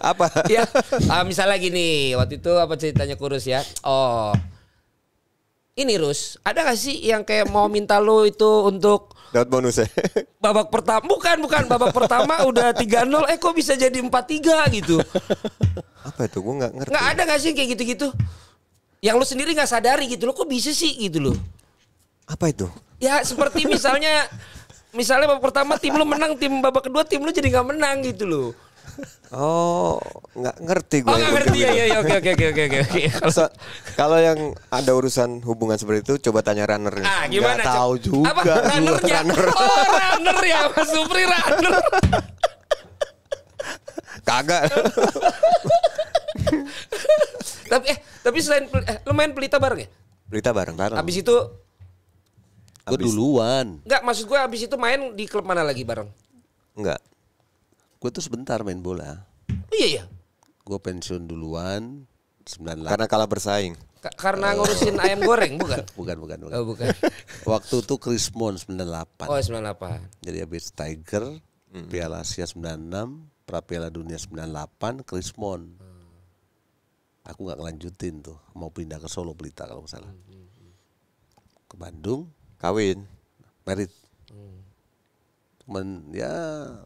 Apa? ya, uh, misalnya gini, waktu itu apa ceritanya kurus ya? Oh. Ini Rus, ada gak sih yang kayak mau minta lo itu untuk dapat bonus ya? babak pertama bukan bukan babak pertama udah tiga nol, eh kok bisa jadi empat tiga gitu. Apa itu? Gue nggak ngerti. Nggak ada gak sih kayak gitu-gitu? yang lu sendiri nggak sadari gitu lo kok bisa sih gitu lo? apa itu ya seperti misalnya misalnya babak pertama tim lu menang tim babak kedua tim lu jadi nggak menang gitu lo. Oh, nggak ngerti gue. Oh, nggak ngerti ya, ya, oke, oke, oke, oke, oke. Kalau yang ada urusan hubungan seperti itu, coba tanya runner. Ah, gimana? Gak tahu juga. Apa runnernya? Runner. Oh, runner ya, Mas Supri runner. Kagak. tapi eh tapi selain eh, lo main pelita bareng ya? Pelita bareng. bareng. Abis itu Gue duluan. Enggak, maksud gue abis itu main di klub mana lagi bareng? Enggak. Gue tuh sebentar main bola. Oh, iya iya. Gue pensiun duluan 98. Karena kalah bersaing. Ka karena ngurusin ayam goreng bukan? bukan, bukan, bukan. Oh, bukan. Waktu itu Krismon 98. Oh, 98. Jadi abis Tiger, mm. Piala Asia enam Prapiala Dunia 98, Krismon aku nggak ngelanjutin tuh mau pindah ke Solo Pelita kalau nggak salah ke Bandung kawin merit hmm. cuman ya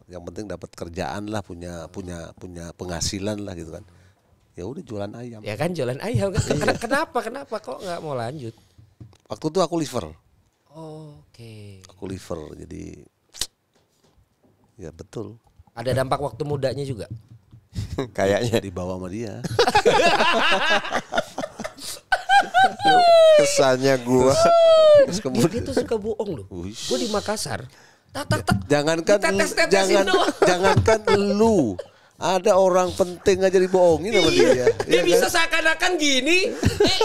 yang penting dapat kerjaan lah punya punya punya penghasilan lah gitu kan ya udah jualan ayam ya kan jualan ayam kan iya. kenapa kenapa kok nggak mau lanjut waktu itu aku liver oh, oke okay. aku liver jadi ya betul ada dampak waktu mudanya juga Kayaknya dibawa sama dia. kesannya gua. Terus kemudian dia, dia tuh suka bohong loh. Gua di Makassar. Tak tak tak. Jangankan tetes, tetes jangan jangankan lu ada orang penting aja dibohongin sama dia. Dia, dia ya bisa kan? seakan-akan gini, eh,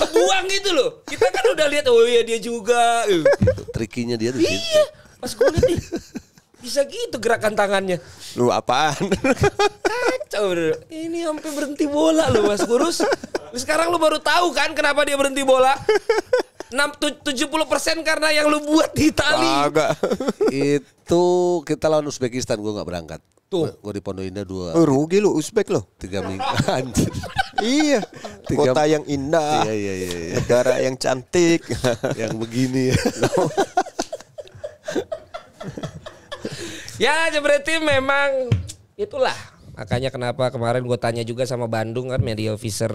kebuang gitu loh. Kita kan udah lihat, oh iya dia juga. Eh, Itu, trikinya dia tuh. Iya, pas gue lihat nih, bisa gitu gerakan tangannya. Lu apaan? Kacau bro. Ini sampai berhenti bola lu Mas Kurus. Sekarang lu baru tahu kan kenapa dia berhenti bola? 6, 70% karena yang lu buat di Itali. Agak. Itu kita lawan Uzbekistan gua nggak berangkat. Tuh. Gue di Pondok Indah dua. Oh, rugi lu Uzbek lo. Tiga minggu. Anjir. iya. Tiga, Kota yang indah. Iya, iya, iya, iya. Negara yang cantik. yang begini. ya Jebretim memang itulah makanya kenapa kemarin gue tanya juga sama Bandung kan media officer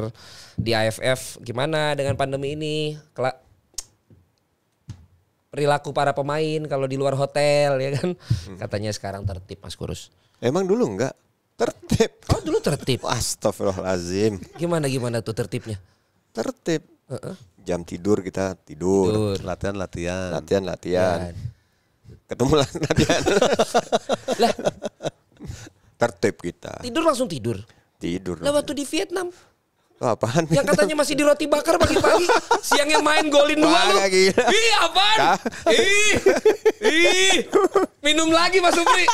di AFF gimana dengan pandemi ini Kela perilaku para pemain kalau di luar hotel ya kan hmm. katanya sekarang tertib Mas Kurus emang dulu enggak tertib oh dulu tertib Astagfirullahalazim gimana gimana tuh tertibnya tertib uh -uh. jam tidur kita tidur, tidur. latihan latihan latihan latihan iya ketemu latihan. lah. tertip kita. Tidur langsung tidur. Tidur. Lah waktu di Vietnam Oh, apaan? Yang katanya masih di roti bakar pagi-pagi, siangnya main golin dua lu. Gila. Ih, apaan? Ih. Ih. Minum lagi Mas Supri.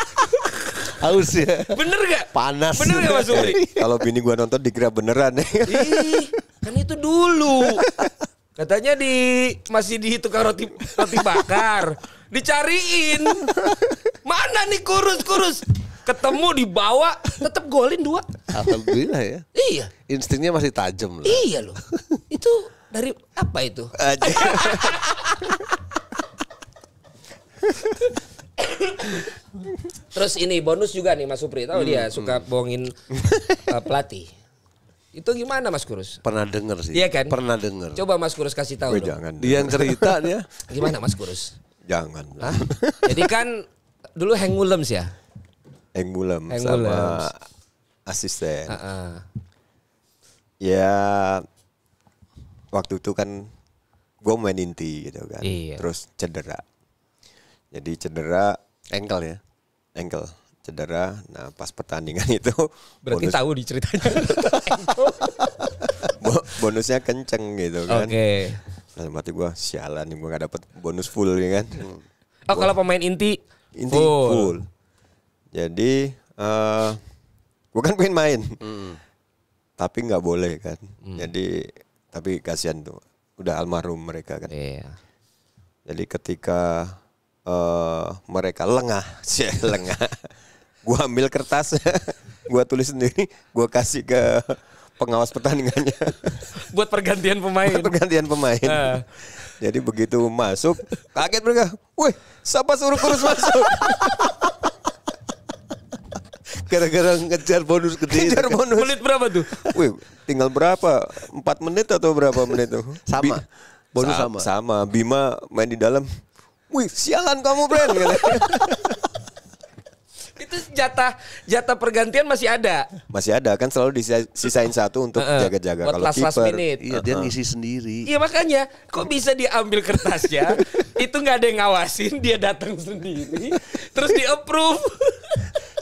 Haus ya. Bener gak? Panas. Bener gak Mas Supri? Kalau bini gua nonton dikira beneran. Ih, kan itu dulu. Katanya di masih di tukang roti roti bakar. Dicariin. Mana nih kurus-kurus? Ketemu dibawa, tetap golin dua. Alhamdulillah ya. Iya. Instingnya masih tajam loh. Iya loh. Itu dari apa itu? Aja. Terus ini bonus juga nih Mas Supri, tahu hmm, dia suka bohongin uh, pelatih. Itu gimana Mas Kurus? Pernah denger sih. Iya kan? Pernah denger. Coba Mas Kurus kasih tahu. jangan. Dia yang cerita dia. Gimana Mas Kurus? Jangan. Hah? Jadi kan dulu sih ya? Hengulems sama asisten. Uh -uh. Ya waktu itu kan gue main inti gitu kan. Iya. Terus cedera. Jadi cedera engkel ya. engkel cedera. Nah, pas pertandingan itu berarti bonus, tahu diceritanya. bonusnya kenceng gitu kan. Oke. Okay. Nah, berarti gue sialan nih gue gak dapet bonus full ya kan. Oh, gua, kalau pemain inti inti full. full. Jadi uh, eh, gue kan pengen main. Mm. Tapi nggak boleh kan. Mm. Jadi tapi kasihan tuh. Udah almarhum mereka kan. Iya. Yeah. Jadi ketika uh, mereka lengah, sih lengah gue ambil kertas gue tulis sendiri gue kasih ke pengawas pertandingannya buat pergantian pemain buat pergantian pemain uh. jadi begitu masuk kaget mereka wih siapa suruh kurus masuk gara-gara ngejar bonus gede ngejar kan. bonus menit berapa tuh wih tinggal berapa empat menit atau berapa menit tuh sama bonus sama sama Bima main di dalam wih sialan kamu brand itu jatah jatah pergantian masih ada. Masih ada kan selalu disisain satu untuk jaga-jaga uh -uh. kalau kiper. Iya, uh -huh. dia ngisi sendiri. Iya makanya kok bisa diambil kertasnya? itu nggak ada yang ngawasin, dia datang sendiri terus di-approve.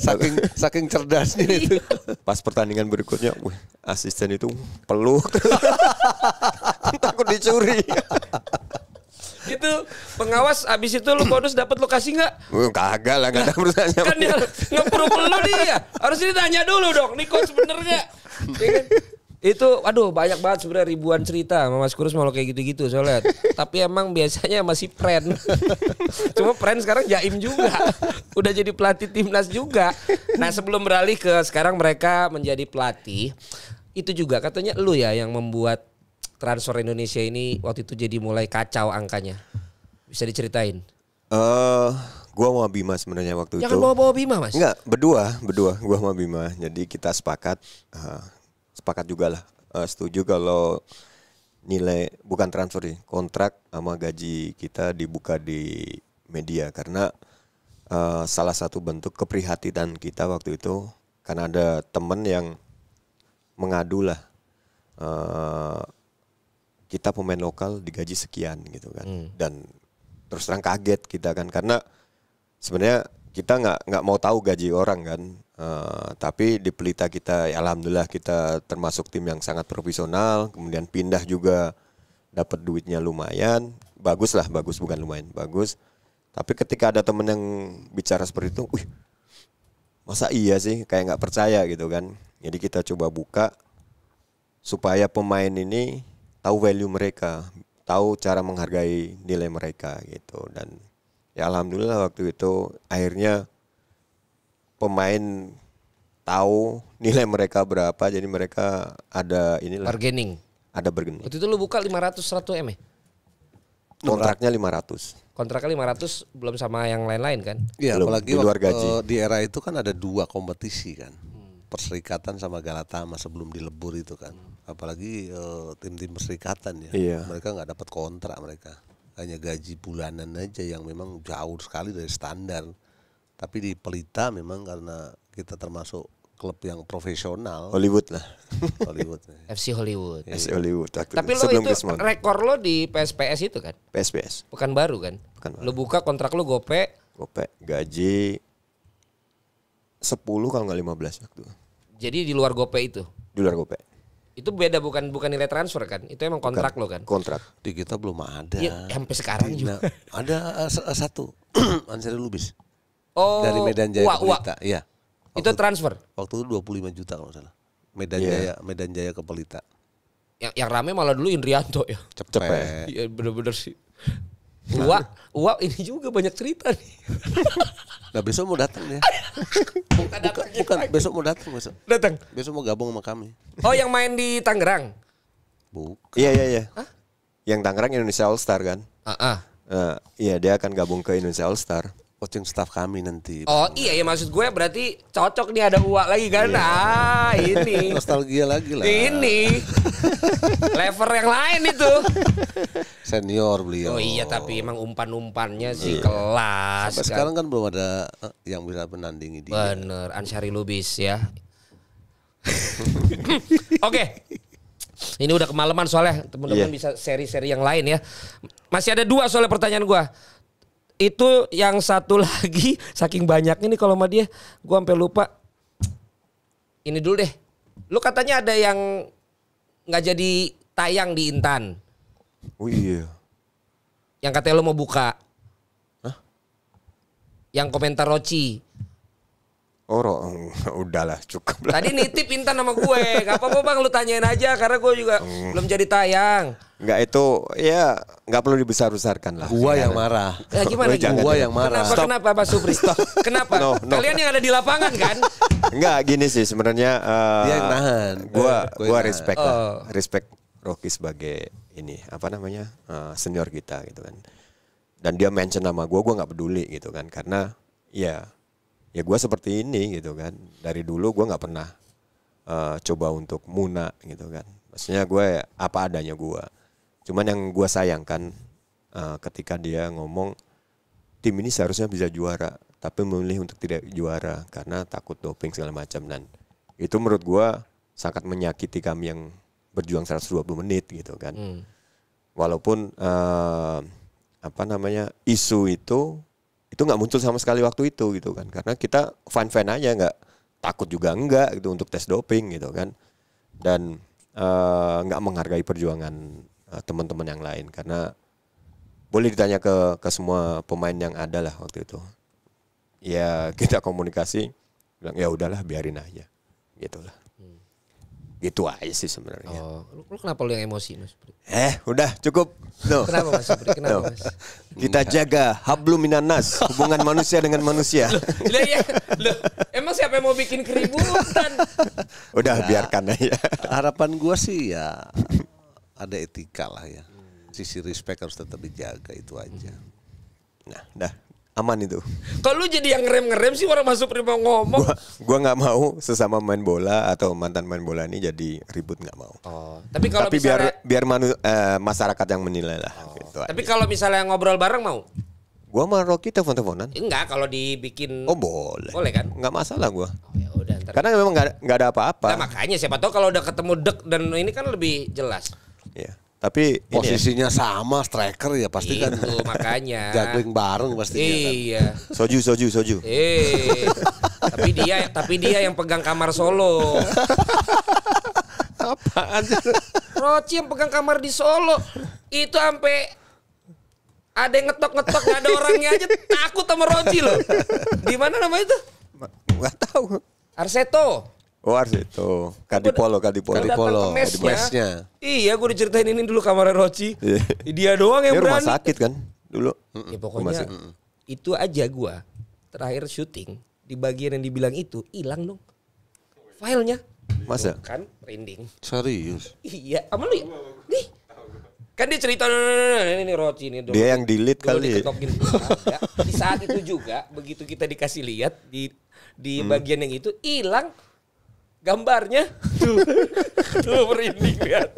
saking saking cerdasnya itu. Iya. Pas pertandingan berikutnya, wih, asisten itu peluk. Takut dicuri itu pengawas abis itu lu bonus dapat lokasi kasih nggak? Uh, kagak lah, nggak ada urusannya. Kan dia perlu lu dia. Harus ini tanya dulu dong, niko coach iya kan? Itu aduh banyak banget sebenarnya ribuan cerita sama Mas Kurus malah kayak gitu-gitu soalnya. Tapi emang biasanya masih friend. Cuma friend sekarang jaim juga. Udah jadi pelatih timnas juga. Nah, sebelum beralih ke sekarang mereka menjadi pelatih, itu juga katanya lu ya yang membuat transfer Indonesia ini waktu itu jadi mulai kacau angkanya? Bisa diceritain? Eh, uh, gua mau Bima sebenarnya waktu Jangan itu. Jangan bawa-bawa Bima, Mas. Enggak, berdua, berdua gua mau Bima. Jadi kita sepakat uh, sepakat juga lah. Uh, setuju kalau nilai bukan transfer sih, kontrak sama gaji kita dibuka di media karena uh, salah satu bentuk keprihatinan kita waktu itu karena ada temen yang mengadu lah uh, kita pemain lokal digaji sekian gitu kan hmm. dan terus terang kaget kita kan karena sebenarnya kita nggak nggak mau tahu gaji orang kan uh, tapi di pelita kita ya alhamdulillah kita termasuk tim yang sangat profesional kemudian pindah juga dapat duitnya lumayan bagus lah bagus bukan lumayan bagus tapi ketika ada temen yang bicara seperti itu wih masa iya sih kayak nggak percaya gitu kan jadi kita coba buka supaya pemain ini tahu value mereka, tahu cara menghargai nilai mereka gitu dan ya alhamdulillah waktu itu akhirnya pemain tahu nilai mereka berapa jadi mereka ada inilah bargaining ada bargaining waktu itu lu buka 500 100 M eh kontraknya 500 kontraknya 500 belum sama yang lain-lain kan iya apalagi di luar gaji di era itu kan ada dua kompetisi kan perserikatan sama Galatama sebelum dilebur itu kan apalagi uh, tim-tim perserikatan ya iya. mereka nggak dapat kontrak mereka hanya gaji bulanan aja yang memang jauh sekali dari standar tapi di Pelita memang karena kita termasuk klub yang profesional Hollywood lah Hollywood FC Hollywood iya. FC Hollywood tapi lo itu Christmas. rekor lo di PSPS itu kan PSPS pekan baru kan pekan baru. lo buka kontrak lo gope gope gaji 10 kalau nggak 15 waktu jadi di luar gope itu di luar gope itu beda bukan bukan nilai transfer kan? Itu emang kontrak bukan, lo kan? Kontrak. Di kita belum ada. Ya, sampai sekarang Dina, juga. Nah, ada uh, satu Ansari Lubis. Oh. Dari Medan Jaya uak. ya waktu, Itu transfer. Waktu itu lima juta kalau salah. Medan yeah. Jaya Medan Jaya ke Pelita. Yang yang rame malah dulu Indrianto ya. Cepet. Cepet. ya bener-bener sih. Wah, wah ini juga banyak cerita nih. Nah besok mau datang ya. bukan, bukan, bukan besok mau datang besok. Datang. Besok mau gabung sama kami. Oh yang main di Tangerang? Bukan. Iya iya iya. Yang Tangerang Indonesia All Star kan? Ah. Uh -uh. uh, iya dia akan gabung ke Indonesia All Star coaching staff kami nanti. Oh iya ya maksud gue berarti cocok nih ada uak lagi kan? Iya. Ah, ini. Nostalgia lagi lah. Ini. level yang lain itu. Senior beliau. Oh iya tapi emang umpan-umpannya sih iya. kelas. Sampai kan. sekarang kan belum ada eh, yang bisa menandingi dia. Bener, Ansari Lubis ya. Oke. okay. Ini udah kemalaman soalnya teman-teman yeah. bisa seri-seri yang lain ya. Masih ada dua soalnya pertanyaan gue itu yang satu lagi saking banyaknya nih kalau sama dia gua sampai lupa ini dulu deh lu katanya ada yang nggak jadi tayang di Intan oh iya yang katanya lu mau buka Hah? yang komentar Roci Oh, udahlah cukup. Lah. Tadi nitip Intan sama gue. Gak apa-apa bang, lu tanyain aja karena gue juga hmm. belum jadi tayang. Nggak itu ya nggak perlu dibesar-besarkan lah. Gue yang marah. Ya gimana? Gue gua yang marah. Kenapa Stop. kenapa Pak Supri? Stop. Kenapa? No, no. Kalian yang ada di lapangan kan? Nggak, gini sih sebenarnya uh, dia yang nahan. Gue gue respect oh. lah. Respect Rocky sebagai ini apa namanya? Uh, senior kita gitu kan. Dan dia mention nama gue gue nggak peduli gitu kan karena ya ya gue seperti ini gitu kan dari dulu gue nggak pernah uh, coba untuk muna gitu kan maksudnya gue ya, apa adanya gue cuman yang gue sayangkan uh, ketika dia ngomong tim ini seharusnya bisa juara tapi memilih untuk tidak juara karena takut doping segala macam dan itu menurut gue sangat menyakiti kami yang berjuang 120 menit gitu kan hmm. walaupun uh, apa namanya isu itu itu nggak muncul sama sekali waktu itu gitu kan karena kita fan fan aja nggak takut juga enggak gitu untuk tes doping gitu kan dan eh, nggak uh, menghargai perjuangan uh, teman-teman yang lain karena boleh ditanya ke ke semua pemain yang ada lah waktu itu ya kita komunikasi bilang ya udahlah biarin aja gitulah itu aja sih sebenarnya. Oh, lu, kenapa lu yang emosi Mas? Eh, udah cukup. No. kenapa Mas? Kenapa no. Mas? Kita jaga hablum minanas, hubungan manusia dengan manusia. Loh, ya, loh, emang siapa yang mau bikin keributan? udah nah, biarkan aja. Harapan gua sih ya ada etika lah ya. Sisi respect harus tetap dijaga itu aja. Nah, dah aman itu. Kalau lu jadi yang ngerem-ngerem sih orang masuk prima ngomong. Gua, gua nggak mau sesama main bola atau mantan main bola ini jadi ribut nggak mau. Oh, tapi kalau tapi misalnya, biar biar manu, eh, masyarakat yang menilai lah. Oh, gitu tapi kalau misalnya ngobrol bareng mau? Gua sama Rocky telepon-teleponan. Enggak, kalau dibikin Oh, boleh. Boleh kan? Nggak masalah gua. Oh, ya Karena memang nggak ada apa-apa. Nah, makanya siapa tahu kalau udah ketemu dek dan ini kan lebih jelas. Iya. Tapi ya. posisinya ya. sama striker ya pasti itu, iya, kan. makanya. jagling bareng pasti ya kan. Iya. Kan. Soju soju soju. Eh. tapi dia tapi dia yang pegang kamar Solo. Apaan sih? Roci yang pegang kamar di Solo. Itu sampai ada yang ngetok-ngetok gak ada orangnya aja takut sama Roci loh. Di mana namanya itu? Gak tahu. Arseto. Oh Arsito, Kadipolo, Kadipolo. Kadipolo, mesnya. Iya, gue diceritain ini dulu kamar Roci. Iya. Dia doang yang Dia berani. rumah sakit kan dulu. Ya pokoknya itu aja gue. Terakhir syuting di bagian yang dibilang itu hilang dong. Filenya. Masa? Kan printing Serius? Iya, amal lu ya? Nih. Kan dia cerita nah, nah, nah, ini, ini Roci ini Dia yang delete kali. Ya? Di saat itu juga begitu kita dikasih lihat di di hmm. bagian yang itu hilang gambarnya tuh tuh merinding lihat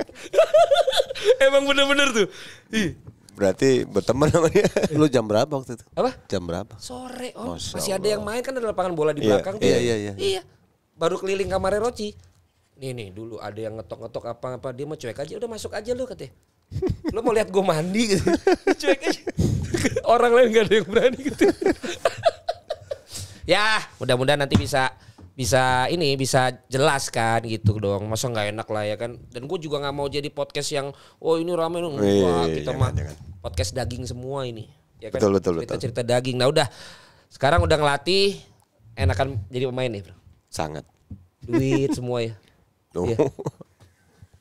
emang bener-bener tuh ih berarti berteman dia lu jam berapa waktu itu apa jam berapa sore oh Masya masih Allah. ada yang main kan ada lapangan bola di iya, belakang iya, tuh iya, iya, iya. baru keliling kamarnya Roci nih nih dulu ada yang ngetok-ngetok apa-apa dia mau cuek aja udah masuk aja lu katanya lo mau lihat gue mandi gitu cuek aja orang lain gak ada yang berani gitu ya mudah-mudahan nanti bisa bisa ini bisa jelaskan gitu dong masa nggak enak lah ya kan dan gue juga nggak mau jadi podcast yang oh ini ramai dong Wah, kita mah podcast daging semua ini ya kan betul, betul, cerita betul. cerita daging nah udah sekarang udah ngelatih enakan jadi pemain nih bro sangat duit semua ya, iya.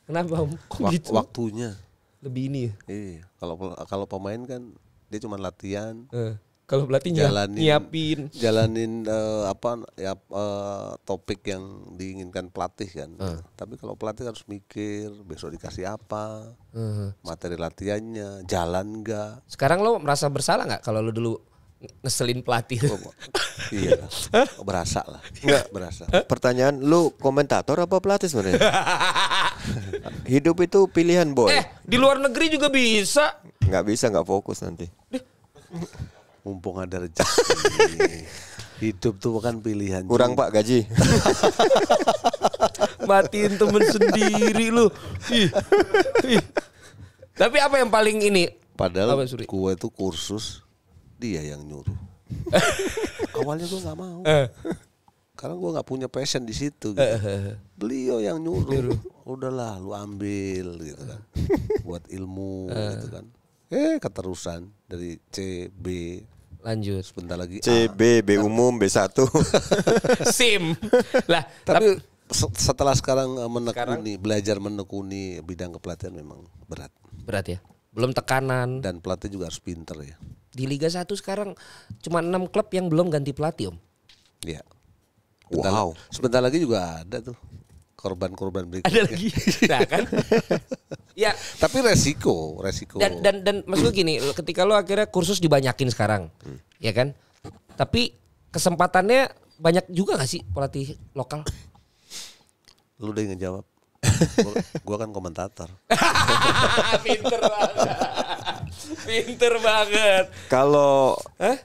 kenapa Wak gitu? waktunya lebih ini ya iya kalau kalau pemain kan dia cuma latihan uh kalau berarti jalanin, nyiapin jalanin uh, apa ya uh, topik yang diinginkan pelatih kan uh. tapi kalau pelatih harus mikir besok dikasih apa uh. materi latihannya jalan enggak sekarang lo merasa bersalah nggak kalau lo dulu ngeselin pelatih oh, iya berasa lah nggak berasa pertanyaan lo komentator apa pelatih sebenarnya hidup itu pilihan boy eh di luar negeri juga bisa nggak bisa nggak fokus nanti mumpung ada rezeki. Hidup tuh bukan pilihan. Kurang Pak gaji. Matiin temen sendiri lu. Tapi apa yang paling ini? Padahal apa, gue itu kursus dia yang nyuruh. Awalnya gue nggak mau. Eh. Karena gue nggak punya passion di situ. Eh, gitu. Eh, eh. Beliau yang nyuruh. Udahlah, lu ambil gitu kan. Buat ilmu eh. gitu kan. Eh keterusan dari C B Lanjut. Sebentar lagi. C, B, B umum, b satu SIM. Lah, tapi, tapi setelah sekarang eh, menekuni sekarang? belajar menekuni bidang kepelatihan memang berat. Berat ya. Belum tekanan. Dan pelatih juga harus pinter ya. Di Liga satu sekarang cuma enam klub yang belum ganti pelatih, Om. Iya. Wow. Sebentar lagi juga ada tuh korban-korban berikutnya. Ada lagi. Nah kan. ya. Tapi resiko, resiko. Dan dan dan maksud gini, ketika lo akhirnya kursus dibanyakin sekarang, hmm. ya kan? Tapi kesempatannya banyak juga gak sih pelatih lokal? Lu udah ingin jawab. Gue kan komentator. Pinter banget. Pinter banget. Kalau eh?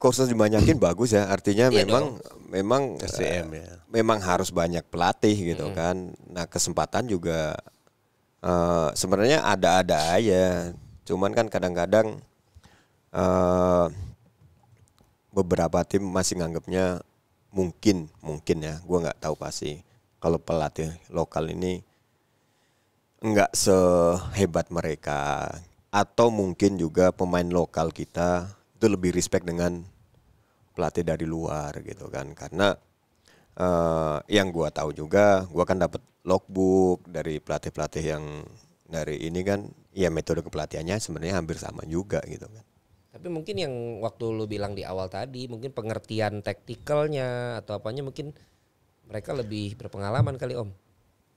kursus dibanyakin bagus ya. Artinya iya memang dong. memang SCM eh, ya. memang harus banyak pelatih gitu hmm. kan. Nah, kesempatan juga uh, sebenarnya ada-ada aja. Cuman kan kadang-kadang uh, beberapa tim masih nganggapnya mungkin mungkin ya gue nggak tahu pasti kalau pelatih lokal ini nggak sehebat mereka atau mungkin juga pemain lokal kita itu lebih respect dengan pelatih dari luar gitu kan karena uh, yang gua tahu juga gua kan dapat logbook dari pelatih-pelatih yang dari ini kan ya metode kepelatihannya sebenarnya hampir sama juga gitu kan tapi mungkin yang waktu lu bilang di awal tadi mungkin pengertian taktikalnya atau apanya mungkin mereka lebih berpengalaman kali om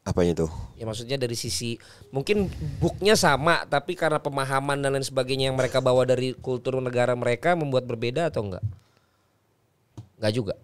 Apanya tuh? Ya maksudnya dari sisi mungkin buknya sama tapi karena pemahaman dan lain sebagainya yang mereka bawa dari kultur negara mereka membuat berbeda atau enggak? Enggak juga.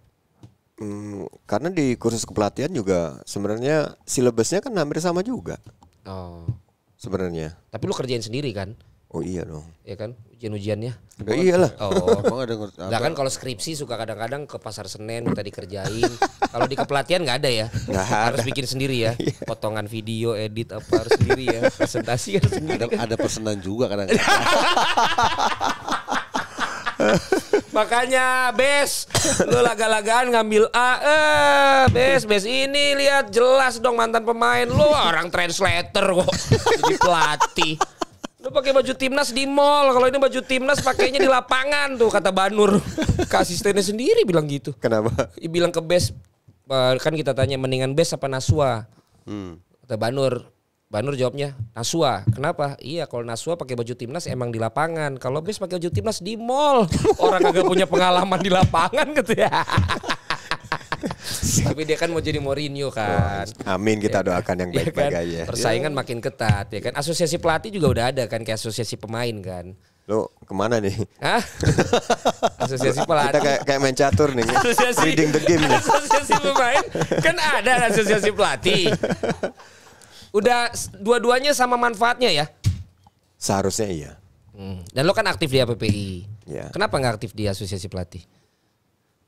Hmm, karena di kursus kepelatihan juga sebenarnya silabusnya kan hampir sama juga. Oh. Sebenarnya. Tapi lu kerjain sendiri kan? Oh iya dong. Ya kan ujian-ujiannya. Ya oh, iyalah. Oh. ada Lah kan kalau skripsi suka kadang-kadang ke pasar Senen minta dikerjain. kalau di kepelatihan nggak ada ya. Gak harus bikin sendiri ya. Iya. Potongan video, edit apa harus sendiri ya. Presentasi harus sendiri. Ada, kan. ada pesenan juga kadang-kadang. Makanya bes lu laga-lagaan ngambil A eh bes bes ini lihat jelas dong mantan pemain lu orang translator kok jadi pelatih Lu pakai baju timnas di mall. Kalau ini baju timnas pakainya di lapangan tuh kata Banur. Ke asistennya sendiri bilang gitu. Kenapa? Dia bilang ke Bes eh, kan kita tanya mendingan Bes apa Naswa. Hmm. Kata Banur. Banur jawabnya Naswa. Kenapa? Iya kalau Naswa pakai baju timnas emang di lapangan. Kalau Bes pakai baju timnas di mall. Orang agak punya pengalaman di lapangan gitu ya. Tapi dia kan mau jadi Mourinho kan. Amin kita ya, doakan yang iya baik-baik ya kan? aja. Ya. Persaingan ya. makin ketat ya kan. Asosiasi pelatih juga udah ada kan kayak asosiasi pemain kan. Lo kemana nih? Hah? asosiasi pelatih. Kita kayak, kayak main catur nih. Asosiasi, reading the game nih. Asosiasi pemain kan ada asosiasi pelatih. Udah dua-duanya sama manfaatnya ya? Seharusnya iya. Hmm. Dan lo kan aktif di APPI. Ya. Kenapa nggak aktif di asosiasi pelatih?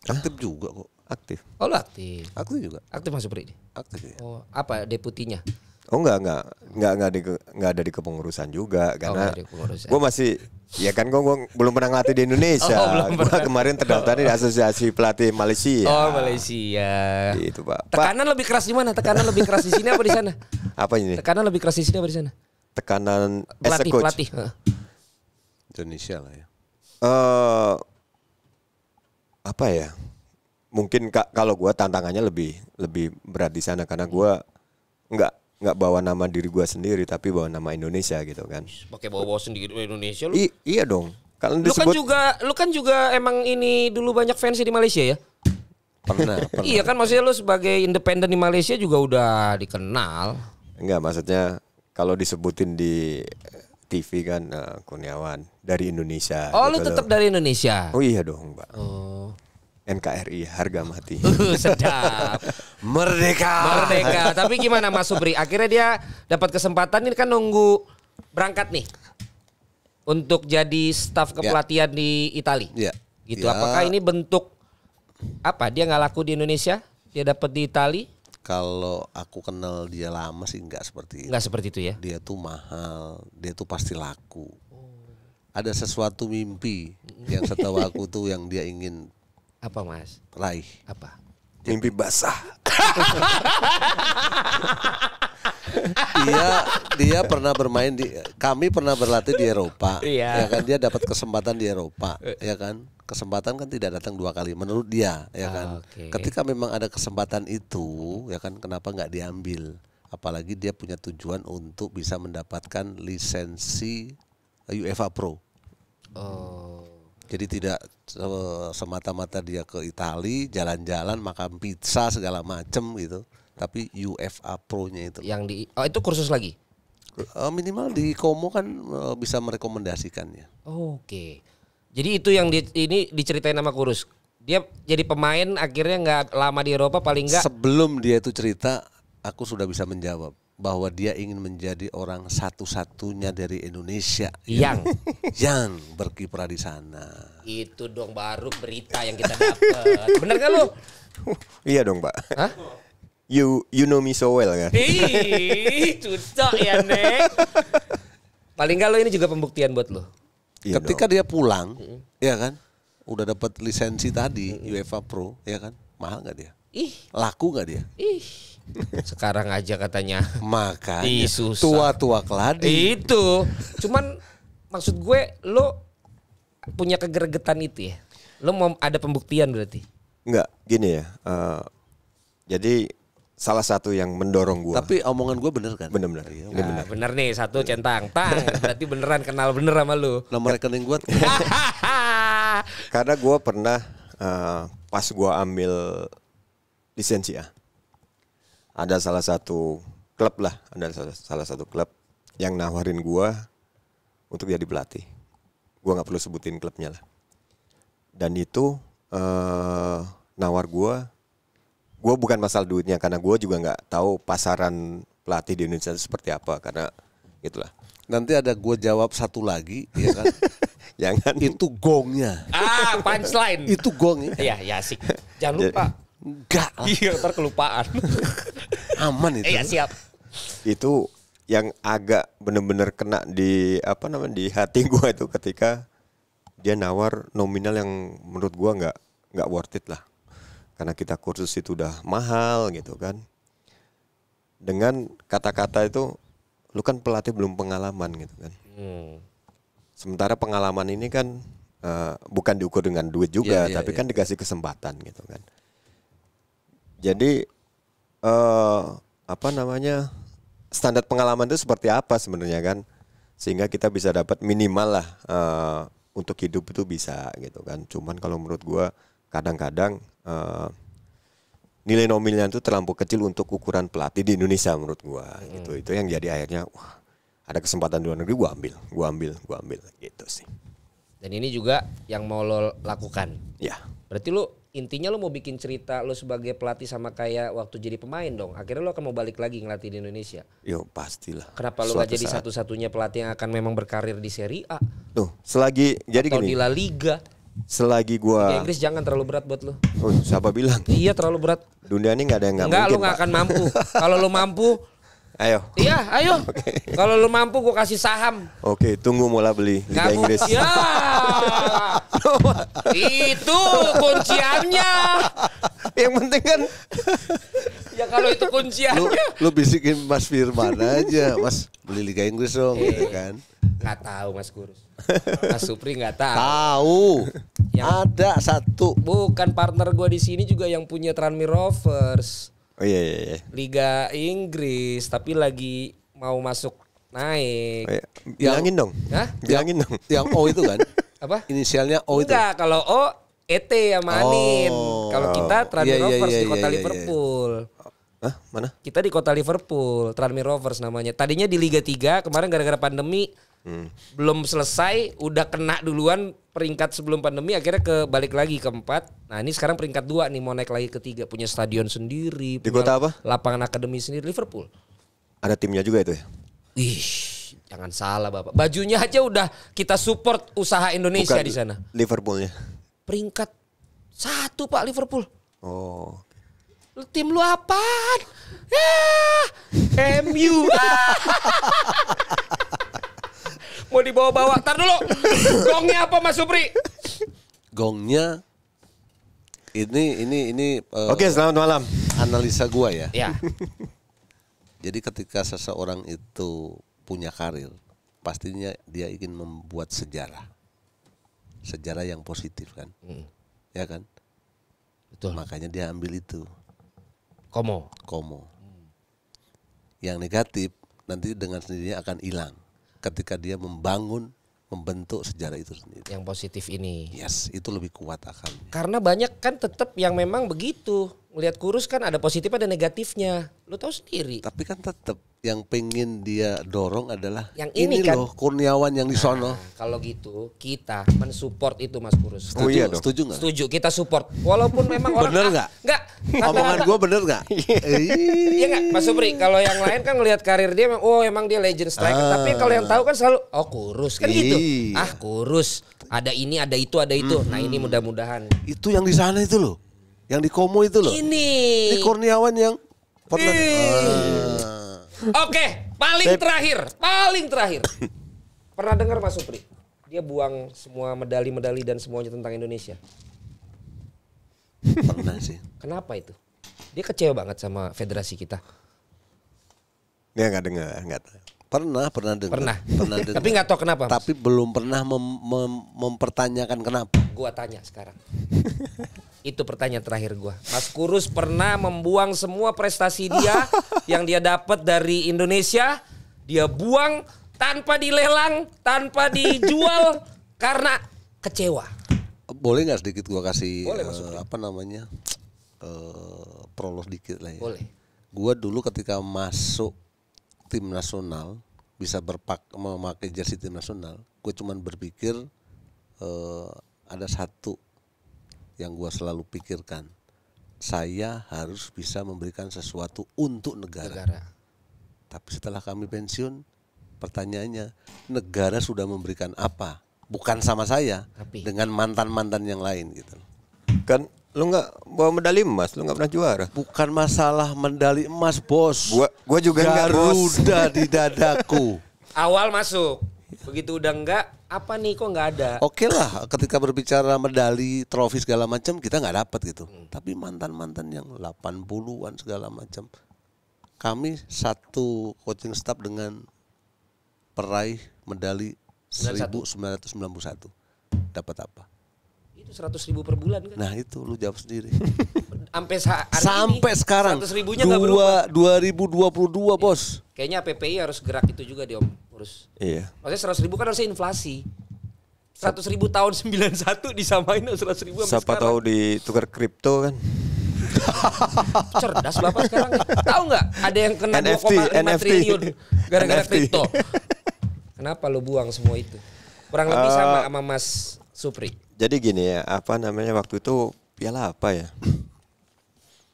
Aktif juga kok. Aktif. Oh, lu aktif. aku juga. Aktif Mas Supri. Aktif. Ya. Oh, apa deputinya? Oh enggak enggak enggak enggak di enggak ada di kepengurusan juga oh, karena oh, gua masih ya kan gua gua belum pernah ngelatih di Indonesia. Oh, gue kemarin terdaftar di oh. Asosiasi Pelatih Malaysia. Oh Malaysia. Itu pak. Tekanan pak. lebih keras di mana? Tekanan lebih keras di sini apa di sana? Apa ini? Tekanan lebih keras di sini apa di sana? Tekanan pelatih coach. pelatih. Indonesia lah ya. Uh, apa ya? mungkin kak kalau gue tantangannya lebih lebih berat di sana karena gue nggak nggak bawa nama diri gue sendiri tapi bawa nama Indonesia gitu kan pakai bawa bawa sendiri Indonesia lu I, iya dong kalau lu kan juga lu kan juga emang ini dulu banyak fans di Malaysia ya pernah, pernah. iya kan maksudnya lu sebagai independen di Malaysia juga udah dikenal enggak maksudnya kalau disebutin di TV kan uh, Kurniawan dari Indonesia. Oh, gitu lu tetap dari Indonesia. Oh iya dong, Mbak. Oh. NKRI harga mati. Uh, sedap. Merdeka. Merdeka. Tapi gimana Mas Subri? Akhirnya dia dapat kesempatan ini kan nunggu berangkat nih untuk jadi staf ya. kepelatihan ya. di Italia. Iya. Gitu. Ya. Apakah ini bentuk apa? Dia nggak laku di Indonesia, dia dapat di Italia? Kalau aku kenal dia lama sih nggak seperti itu. Nggak seperti itu ya. Dia tuh mahal, dia tuh pasti laku. Ada sesuatu mimpi yang setahu aku tuh yang dia ingin apa mas? Raih. Apa? Mimpi basah. dia dia pernah bermain di kami pernah berlatih di Eropa iya. ya kan dia dapat kesempatan di Eropa eh. ya kan kesempatan kan tidak datang dua kali menurut dia ya ah, kan okay. ketika memang ada kesempatan itu ya kan kenapa nggak diambil apalagi dia punya tujuan untuk bisa mendapatkan lisensi UEFA Pro oh. jadi tidak Eh, semata-mata dia ke Italia jalan-jalan makan pizza segala macem gitu tapi UFA Pro-nya itu yang di oh itu kursus lagi eh, minimal di Komo kan eh, bisa merekomendasikannya oh, oke jadi itu yang di, ini diceritain nama kurus dia jadi pemain akhirnya nggak lama di Eropa paling nggak sebelum dia itu cerita aku sudah bisa menjawab bahwa dia ingin menjadi orang satu-satunya dari Indonesia yang yang berkiprah di sana. Itu dong baru berita yang kita dapat. benar kan lu? iya dong, Pak. Hah? You you know me so well kan? Ih, cocok ya, Nek. Paling lo ini juga pembuktian buat lo. Iya Ketika dong. dia pulang, mm-hmm. ya kan? Udah dapat lisensi tadi mm-hmm. UEFA Pro, ya kan? Mahal nggak dia? Ih. Laku nggak dia? Ih. Sekarang aja katanya. Maka tua-tua keladi. Itu. Cuman maksud gue lo punya kegergetan itu ya. Lo mau ada pembuktian berarti? Enggak, gini ya. Uh, jadi salah satu yang mendorong gue. Tapi omongan gue bener kan? Bener bener. ya nah, bener. Ah, bener nih satu centang, tang. Berarti beneran kenal bener sama lu. Nomor rekening gue. Karena gue pernah uh, pas gue ambil lisensi ya, ada salah satu klub lah, ada salah satu klub yang nawarin gua untuk jadi pelatih. Gua nggak perlu sebutin klubnya lah. Dan itu eh, nawar gua gua bukan masalah duitnya karena gua juga nggak tahu pasaran pelatih di Indonesia itu seperti apa karena itulah. nanti ada gua jawab satu lagi ya kan Yang itu gongnya ah punchline itu gongnya Iya, ya sih jangan lupa Enggak. Iya, ntar kelupaan. Aman itu. Iya, siap. Itu yang agak bener-bener kena di apa namanya di hati gue itu ketika dia nawar nominal yang menurut gue nggak nggak worth it lah karena kita kursus itu udah mahal gitu kan dengan kata-kata itu lu kan pelatih belum pengalaman gitu kan hmm. sementara pengalaman ini kan uh, bukan diukur dengan duit juga yeah, yeah, tapi yeah. kan dikasih kesempatan gitu kan jadi uh, apa namanya standar pengalaman itu seperti apa sebenarnya kan? Sehingga kita bisa dapat minimal lah uh, untuk hidup itu bisa gitu kan. Cuman kalau menurut gue kadang-kadang uh, nilai nominalnya itu terlampau kecil untuk ukuran pelatih di Indonesia menurut gue. Hmm. itu itu yang jadi akhirnya wah ada kesempatan di luar negeri gue ambil, gue ambil, gue ambil gitu sih. Dan ini juga yang mau lo lakukan. Ya. Berarti lo intinya lo mau bikin cerita lo sebagai pelatih sama kayak waktu jadi pemain dong. Akhirnya lo akan mau balik lagi ngelatih di Indonesia. Yo pastilah. Kenapa lo gak jadi satu-satunya pelatih yang akan memang berkarir di Serie A? Tuh, selagi jadi atau di La Liga. Selagi gua Liga Inggris jangan terlalu berat buat lo. Oh, siapa bilang? Iya terlalu berat. Dunia ini nggak ada yang nggak mungkin. Enggak, lo nggak akan mampu. Kalau lo mampu, Ayo. Iya, ayo. Okay. Kalau lu mampu gua kasih saham. Oke, okay, tunggu mula beli Liga Kamu, Inggris. Ya. itu kunciannya. Yang penting kan Ya kalau itu kunciannya. Lu, lu bisikin Mas Firman aja, Mas beli Liga Inggris dong eh, gitu kan. Gak tahu Mas Kurus. Mas Supri nggak tahu. Tahu. Yang, ada satu. Bukan partner gua di sini juga yang punya Tranmere Rovers. Oh iya, iya, iya. Liga Inggris tapi lagi mau masuk naik. Oh, iya. Bilangin yang, dong. Hah? Bilangin yang, dong. Yang O itu kan? Apa? Inisialnya O itu. Enggak, kalau O ET ya manin. oh. Kalau kita Tranmere iya, iya, Rovers iya, iya, di kota iya, iya, Liverpool. Iya. Hah, mana? Kita di kota Liverpool, Tranmere Rovers namanya. Tadinya di Liga 3, kemarin gara-gara pandemi hmm. belum selesai udah kena duluan peringkat sebelum pandemi akhirnya ke balik lagi keempat nah ini sekarang peringkat dua nih mau naik lagi ketiga punya stadion sendiri di kota apa lapangan akademi sendiri Liverpool ada timnya juga itu ya Ih, jangan salah Bapak. Bajunya aja udah kita support usaha Indonesia Bukan di sana. Liverpoolnya. Peringkat satu Pak Liverpool. Oh. Tim lu apaan? Ya, ah, MU. Ah. dibawa-bawa. Tar dulu. Gongnya apa Mas Supri? Gongnya ini ini ini uh, Oke, selamat malam. Analisa gua ya. Iya. Jadi ketika seseorang itu punya karir, pastinya dia ingin membuat sejarah. Sejarah yang positif kan. Hmm. Ya kan? Betul. Makanya dia ambil itu. Komo. Komo. Yang negatif nanti dengan sendirinya akan hilang ketika dia membangun membentuk sejarah itu sendiri. Yang positif ini. Yes, itu lebih kuat akan. Karena banyak kan tetap yang memang begitu ngelihat kurus kan ada positif ada negatifnya. Lu tahu sendiri. Tapi kan tetap yang pengen dia dorong adalah yang ini, ini kan? loh Kurniawan yang di nah, kalau gitu kita mensupport itu Mas Kurus. Setuju, oh iya dong. Setuju gak? Setuju, kita support. Walaupun memang orang Bener nggak? Enggak. Ah, Omongan gue bener nggak? Iya. iya nggak, Mas Supri. Kalau yang lain kan ngelihat karir dia, oh emang dia legend striker. Ah. Tapi kalau yang tahu kan selalu, oh kurus kan Iyi. gitu. Ah kurus. Ada ini, ada itu, ada itu. -hmm. Nah ini mudah-mudahan. Itu yang di sana itu loh. Yang di Komo itu loh. Ini. Ini Kurniawan yang pernah. Ah. Oke, okay, paling Sip. terakhir, paling terakhir. pernah dengar Mas Supri? Dia buang semua medali-medali dan semuanya tentang Indonesia. Pernah sih. Kenapa itu? Dia kecewa banget sama federasi kita. Dia nggak dengar, nggak tahu. Pernah, pernah dengar. Pernah. pernah dengar. Tapi nggak tahu kenapa. Mas. Tapi belum pernah mem mem mempertanyakan kenapa. Gua tanya sekarang. Itu pertanyaan terakhir gue. Mas Kurus pernah membuang semua prestasi dia yang dia dapat dari Indonesia. Dia buang tanpa dilelang, tanpa dijual karena kecewa. Boleh nggak sedikit gue kasih Boleh, uh, apa namanya uh, prolog dikit lah ya. Boleh. Gue dulu ketika masuk tim nasional bisa berpak memakai jersey tim nasional, gue cuman berpikir uh, ada satu yang gue selalu pikirkan saya harus bisa memberikan sesuatu untuk negara. negara. Tapi setelah kami pensiun, pertanyaannya negara sudah memberikan apa? Bukan sama saya, Tapi. dengan mantan-mantan yang lain gitu. Kan lu nggak bawa medali emas, lu nggak pernah juara. Bukan masalah medali emas, bos. Gue gua juga Garuda gak, bos. di dadaku. Awal masuk, Begitu udah enggak, apa nih kok nggak ada? Oke lah, ketika berbicara medali, trofi segala macam kita nggak dapat gitu. Hmm. Tapi mantan-mantan yang 80-an segala macam. Kami satu coaching staff dengan peraih medali 1991. Dapat apa? Itu seratus ribu per bulan kan? Nah itu lu jawab sendiri. sampai sampai ini, sekarang Seratus ribunya dua, 2022 iya. bos. Kayaknya PPI harus gerak itu juga deh om kurus. Iya. Maksudnya seratus ribu kan harusnya inflasi. Seratus ribu tahun sembilan satu disamain seratus ribu sama Siapa sekarang. di tukar kripto kan. Cerdas bapak sekarang. Ya. Tahu nggak ada yang kena NFT, 2,5 triliun gara-gara kripto. Kenapa lo buang semua itu? Kurang lebih uh, sama eh, sama Mas Supri. Jadi gini ya, apa namanya waktu itu piala ya apa ya?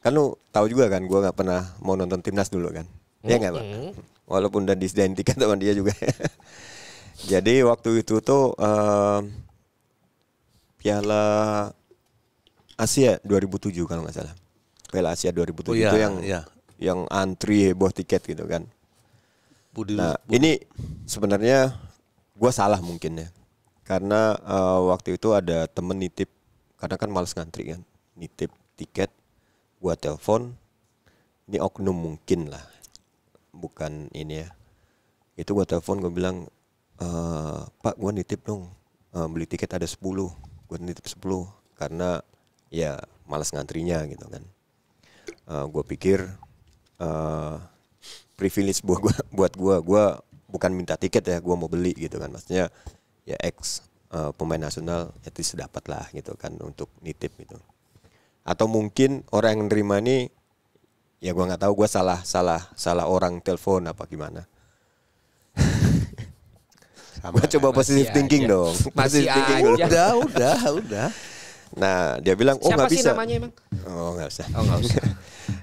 Kan lu tahu juga kan, gue nggak pernah mau nonton timnas dulu kan? Iya mm -hmm. nggak pak? walaupun udah disidentikan sama dia juga jadi waktu itu tuh uh, Piala Asia 2007 kalau nggak salah Piala Asia 2007 oh, iya, itu yang iya. yang antri heboh tiket gitu kan Budi, nah Budi. ini sebenarnya gue salah mungkin ya karena uh, waktu itu ada temen nitip karena kan males ngantri kan nitip tiket gue telepon ini oknum mungkin lah bukan ini ya itu gue telepon gue bilang e, pak gue nitip dong e, beli tiket ada 10 gue nitip 10 karena ya malas ngantrinya gitu kan e, eh, gue pikir e, privilege buat gue buat gue gue bukan minta tiket ya gue mau beli gitu kan maksudnya ya ex e, pemain nasional itu ya sedapat lah gitu kan untuk nitip gitu atau mungkin orang yang nerima ini ya gue nggak tahu gue salah salah salah orang telepon apa gimana gue coba positive positive thinking dong dong positive thinking udah udah udah nah dia bilang oh nggak bisa namanya emang? Oh, oh nggak usah oh nggak usah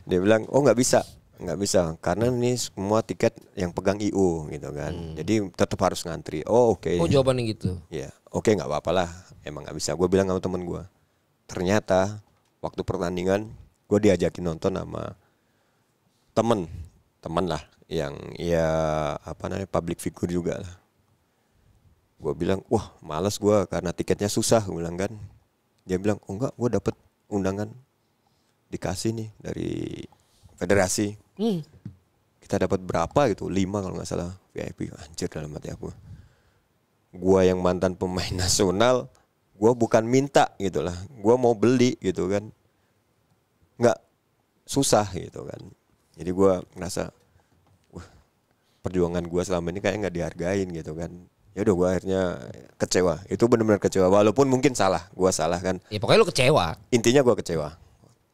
dia bilang oh nggak bisa nggak bisa karena ini semua tiket yang pegang IU gitu kan hmm. jadi tetap harus ngantri oh oke okay. oh jawabannya gitu ya yeah. oke okay, nggak apa-apa lah emang nggak bisa gue bilang sama temen gue ternyata waktu pertandingan gue diajakin nonton sama temen temen lah yang ya apa namanya public figure juga lah gue bilang wah males gue karena tiketnya susah gue bilang kan dia bilang oh enggak gue dapet undangan dikasih nih dari federasi hmm. kita dapat berapa gitu lima kalau nggak salah VIP anjir dalam hati aku gue yang mantan pemain nasional gue bukan minta gitulah. gue mau beli gitu kan nggak susah gitu kan jadi gue ngerasa wah perjuangan gue selama ini kayak nggak dihargain gitu kan ya udah gue akhirnya kecewa itu benar-benar kecewa walaupun mungkin salah gue salah kan ya pokoknya lo kecewa intinya gue kecewa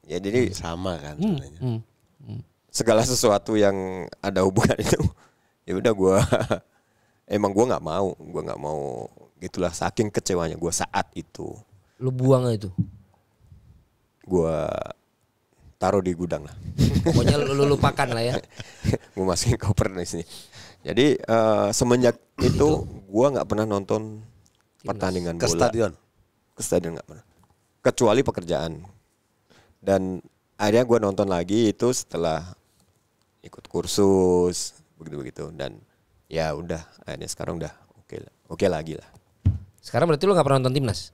ya jadi hmm. sama kan hmm. Hmm. Hmm. segala sesuatu yang ada hubungan itu ya udah gue emang gue nggak mau gue nggak mau gitulah saking kecewanya gue saat itu lu buang itu gue taruh di gudang lah. Pokoknya lu lupakan lah ya. gue masukin koper nih, sini. Jadi uh, semenjak itu gitu. gue nggak pernah nonton pertandingan ke bola. Ke stadion. Ke stadion nggak pernah. Kecuali pekerjaan. Dan akhirnya gue nonton lagi itu setelah ikut kursus begitu-begitu dan ya udah akhirnya sekarang udah oke okay, oke okay lagi lah. Sekarang berarti lu nggak pernah nonton timnas?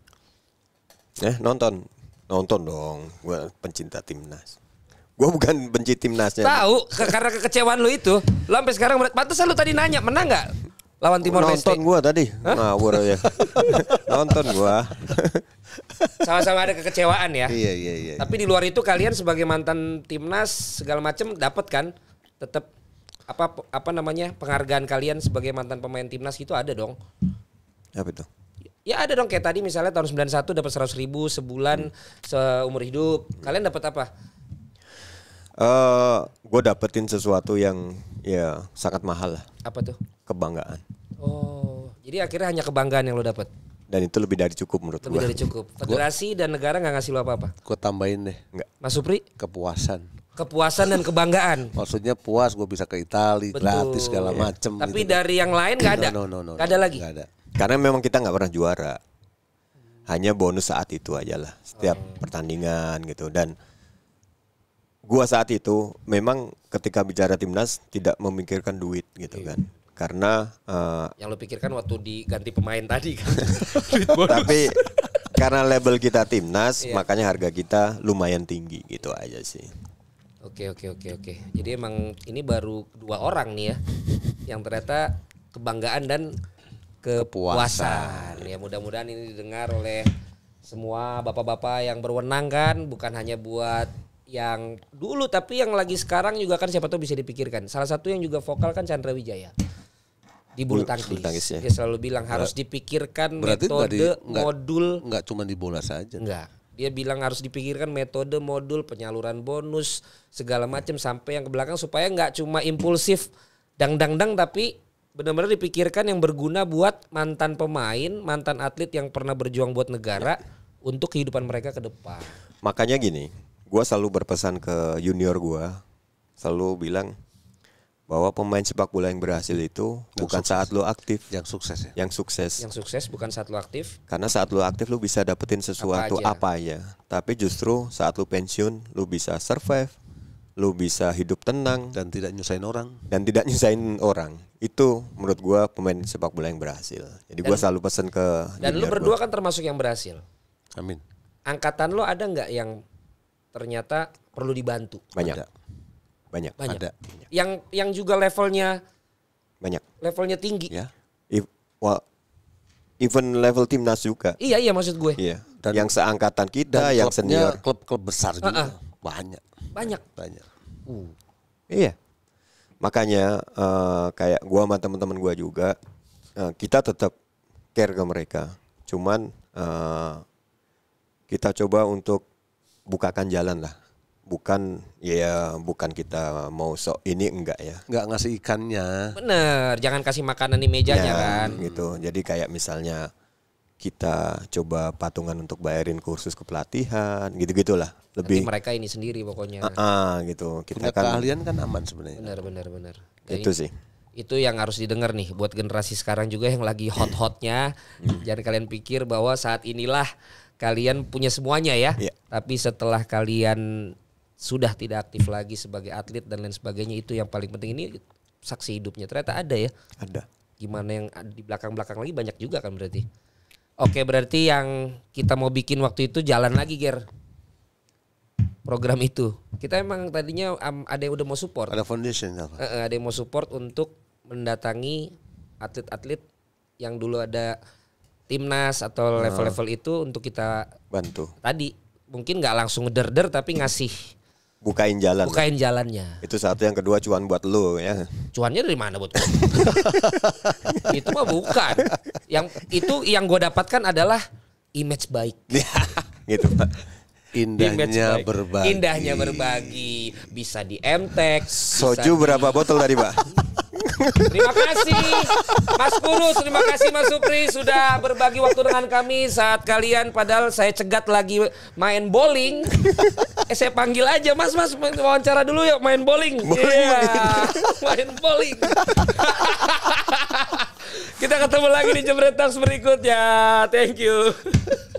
Eh nonton Nonton dong, gue pencinta timnas. Gue bukan benci timnasnya. Tahu, ke karena kekecewaan lu itu, lu sampai sekarang pantesan lu tadi nanya menang nggak lawan Timor Leste? Nonton gue tadi, ngawur ya. Nonton gue. Sama-sama ada kekecewaan ya. Iya, iya, iya, iya. Tapi di luar itu kalian sebagai mantan timnas segala macem dapat kan? Tetap apa apa namanya penghargaan kalian sebagai mantan pemain timnas itu ada dong. Apa itu? Ya ada dong kayak tadi misalnya tahun 91 dapat 100 ribu sebulan hmm. seumur hidup. Kalian dapat apa? Uh, eh, gue dapetin sesuatu yang ya sangat mahal lah. Apa tuh? Kebanggaan. Oh, jadi akhirnya hanya kebanggaan yang lo dapet? Dan itu lebih dari cukup menurut gue. Lebih gua. dari cukup. Federasi gua, dan negara nggak ngasih lo apa-apa. Gue tambahin deh. Enggak. Mas Supri? Kepuasan kepuasan dan kebanggaan. Maksudnya puas gue bisa ke Italia gratis segala macem. Tapi gitu. dari yang lain nggak ada. No, no, no, no, gak ada lagi. Gak ada. Karena memang kita nggak pernah juara. Hanya bonus saat itu aja lah. Setiap oh. pertandingan gitu. Dan gua saat itu memang ketika bicara timnas tidak memikirkan duit gitu iya. kan. Karena uh, yang lo pikirkan waktu diganti pemain tadi kan. Tapi karena label kita timnas, yeah. makanya harga kita lumayan tinggi gitu aja sih. Oke oke oke oke. Jadi emang ini baru dua orang nih ya, yang ternyata kebanggaan dan kepuasan. Ya mudah-mudahan ini didengar oleh semua bapak-bapak yang berwenang kan, bukan hanya buat yang dulu tapi yang lagi sekarang juga kan siapa tahu bisa dipikirkan. Salah satu yang juga vokal kan Chandra Wijaya di bulu tangkis. Ya. Dia selalu bilang harus dipikirkan Berarti metode enggak di, modul. nggak cuma di bola saja. Enggak. Dia bilang harus dipikirkan metode modul penyaluran bonus segala macam sampai yang ke belakang supaya nggak cuma impulsif dang dang dang tapi benar-benar dipikirkan yang berguna buat mantan pemain, mantan atlet yang pernah berjuang buat negara untuk kehidupan mereka ke depan. Makanya gini, gue selalu berpesan ke junior gue, selalu bilang bahwa pemain sepak bola yang berhasil itu yang bukan sukses. saat lo aktif, yang sukses ya. Yang sukses. Yang sukses bukan saat lo aktif. Karena saat lo aktif lo bisa dapetin sesuatu apa ya, Tapi justru saat lo pensiun lo bisa survive, lu bisa hidup tenang dan tidak nyusahin orang dan tidak nyusahin orang itu menurut gua pemain sepak bola yang berhasil jadi dan, gua selalu pesen ke dan lu berdua gua. kan termasuk yang berhasil amin angkatan lu ada nggak yang ternyata perlu dibantu banyak ada. banyak banyak ada yang yang juga levelnya banyak levelnya tinggi ya If, well, even level timnas juga. Iya iya maksud gue. Iya. Dan yang seangkatan kita, dan yang senior, klub-klub besar juga uh -uh. banyak. Banyak. Banyak. Uh. Iya. Makanya uh, kayak gua sama teman-teman gua juga uh, kita tetap care ke mereka. Cuman uh, kita coba untuk bukakan jalan lah. Bukan ya bukan kita mau sok ini enggak ya. Enggak ngasih ikannya. Bener, jangan kasih makanan di mejanya ya, kan. Gitu. Jadi kayak misalnya kita coba patungan untuk bayarin kursus kepelatihan gitu gitu lah lebih Nanti mereka ini sendiri pokoknya uh -uh, gitu kita Punya kan keahlian kan aman sebenarnya benar benar benar itu sih itu yang harus didengar nih buat generasi sekarang juga yang lagi hot-hotnya hmm. jangan kalian pikir bahwa saat inilah kalian punya semuanya ya yeah. tapi setelah kalian sudah tidak aktif lagi sebagai atlet dan lain sebagainya itu yang paling penting ini saksi hidupnya ternyata ada ya ada gimana yang di belakang-belakang lagi banyak juga kan berarti Oke, berarti yang kita mau bikin waktu itu jalan lagi, Ger. Program itu. Kita emang tadinya um, ada yang udah mau support. Ada foundation apa? E ada yang mau support untuk mendatangi atlet-atlet yang dulu ada timnas atau level-level itu untuk kita bantu. Tadi mungkin gak langsung ngeder-der tapi ngasih bukain jalan. Bukain jalannya. Itu satu yang kedua cuan buat lu ya. Cuannya dari mana buat itu mah bukan. Yang itu yang gue dapatkan adalah image baik. Ya, gitu Pak. Indahnya berbagi. Indahnya berbagi. Bisa di mtek Soju di... berapa botol tadi, Pak? Terima kasih Mas Kurus, terima kasih Mas Supri sudah berbagi waktu dengan kami saat kalian padahal saya cegat lagi main bowling. Eh saya panggil aja Mas Mas wawancara dulu yuk main bowling. Iya. Yeah. main bowling. Kita ketemu lagi di Jebret berikutnya. Thank you.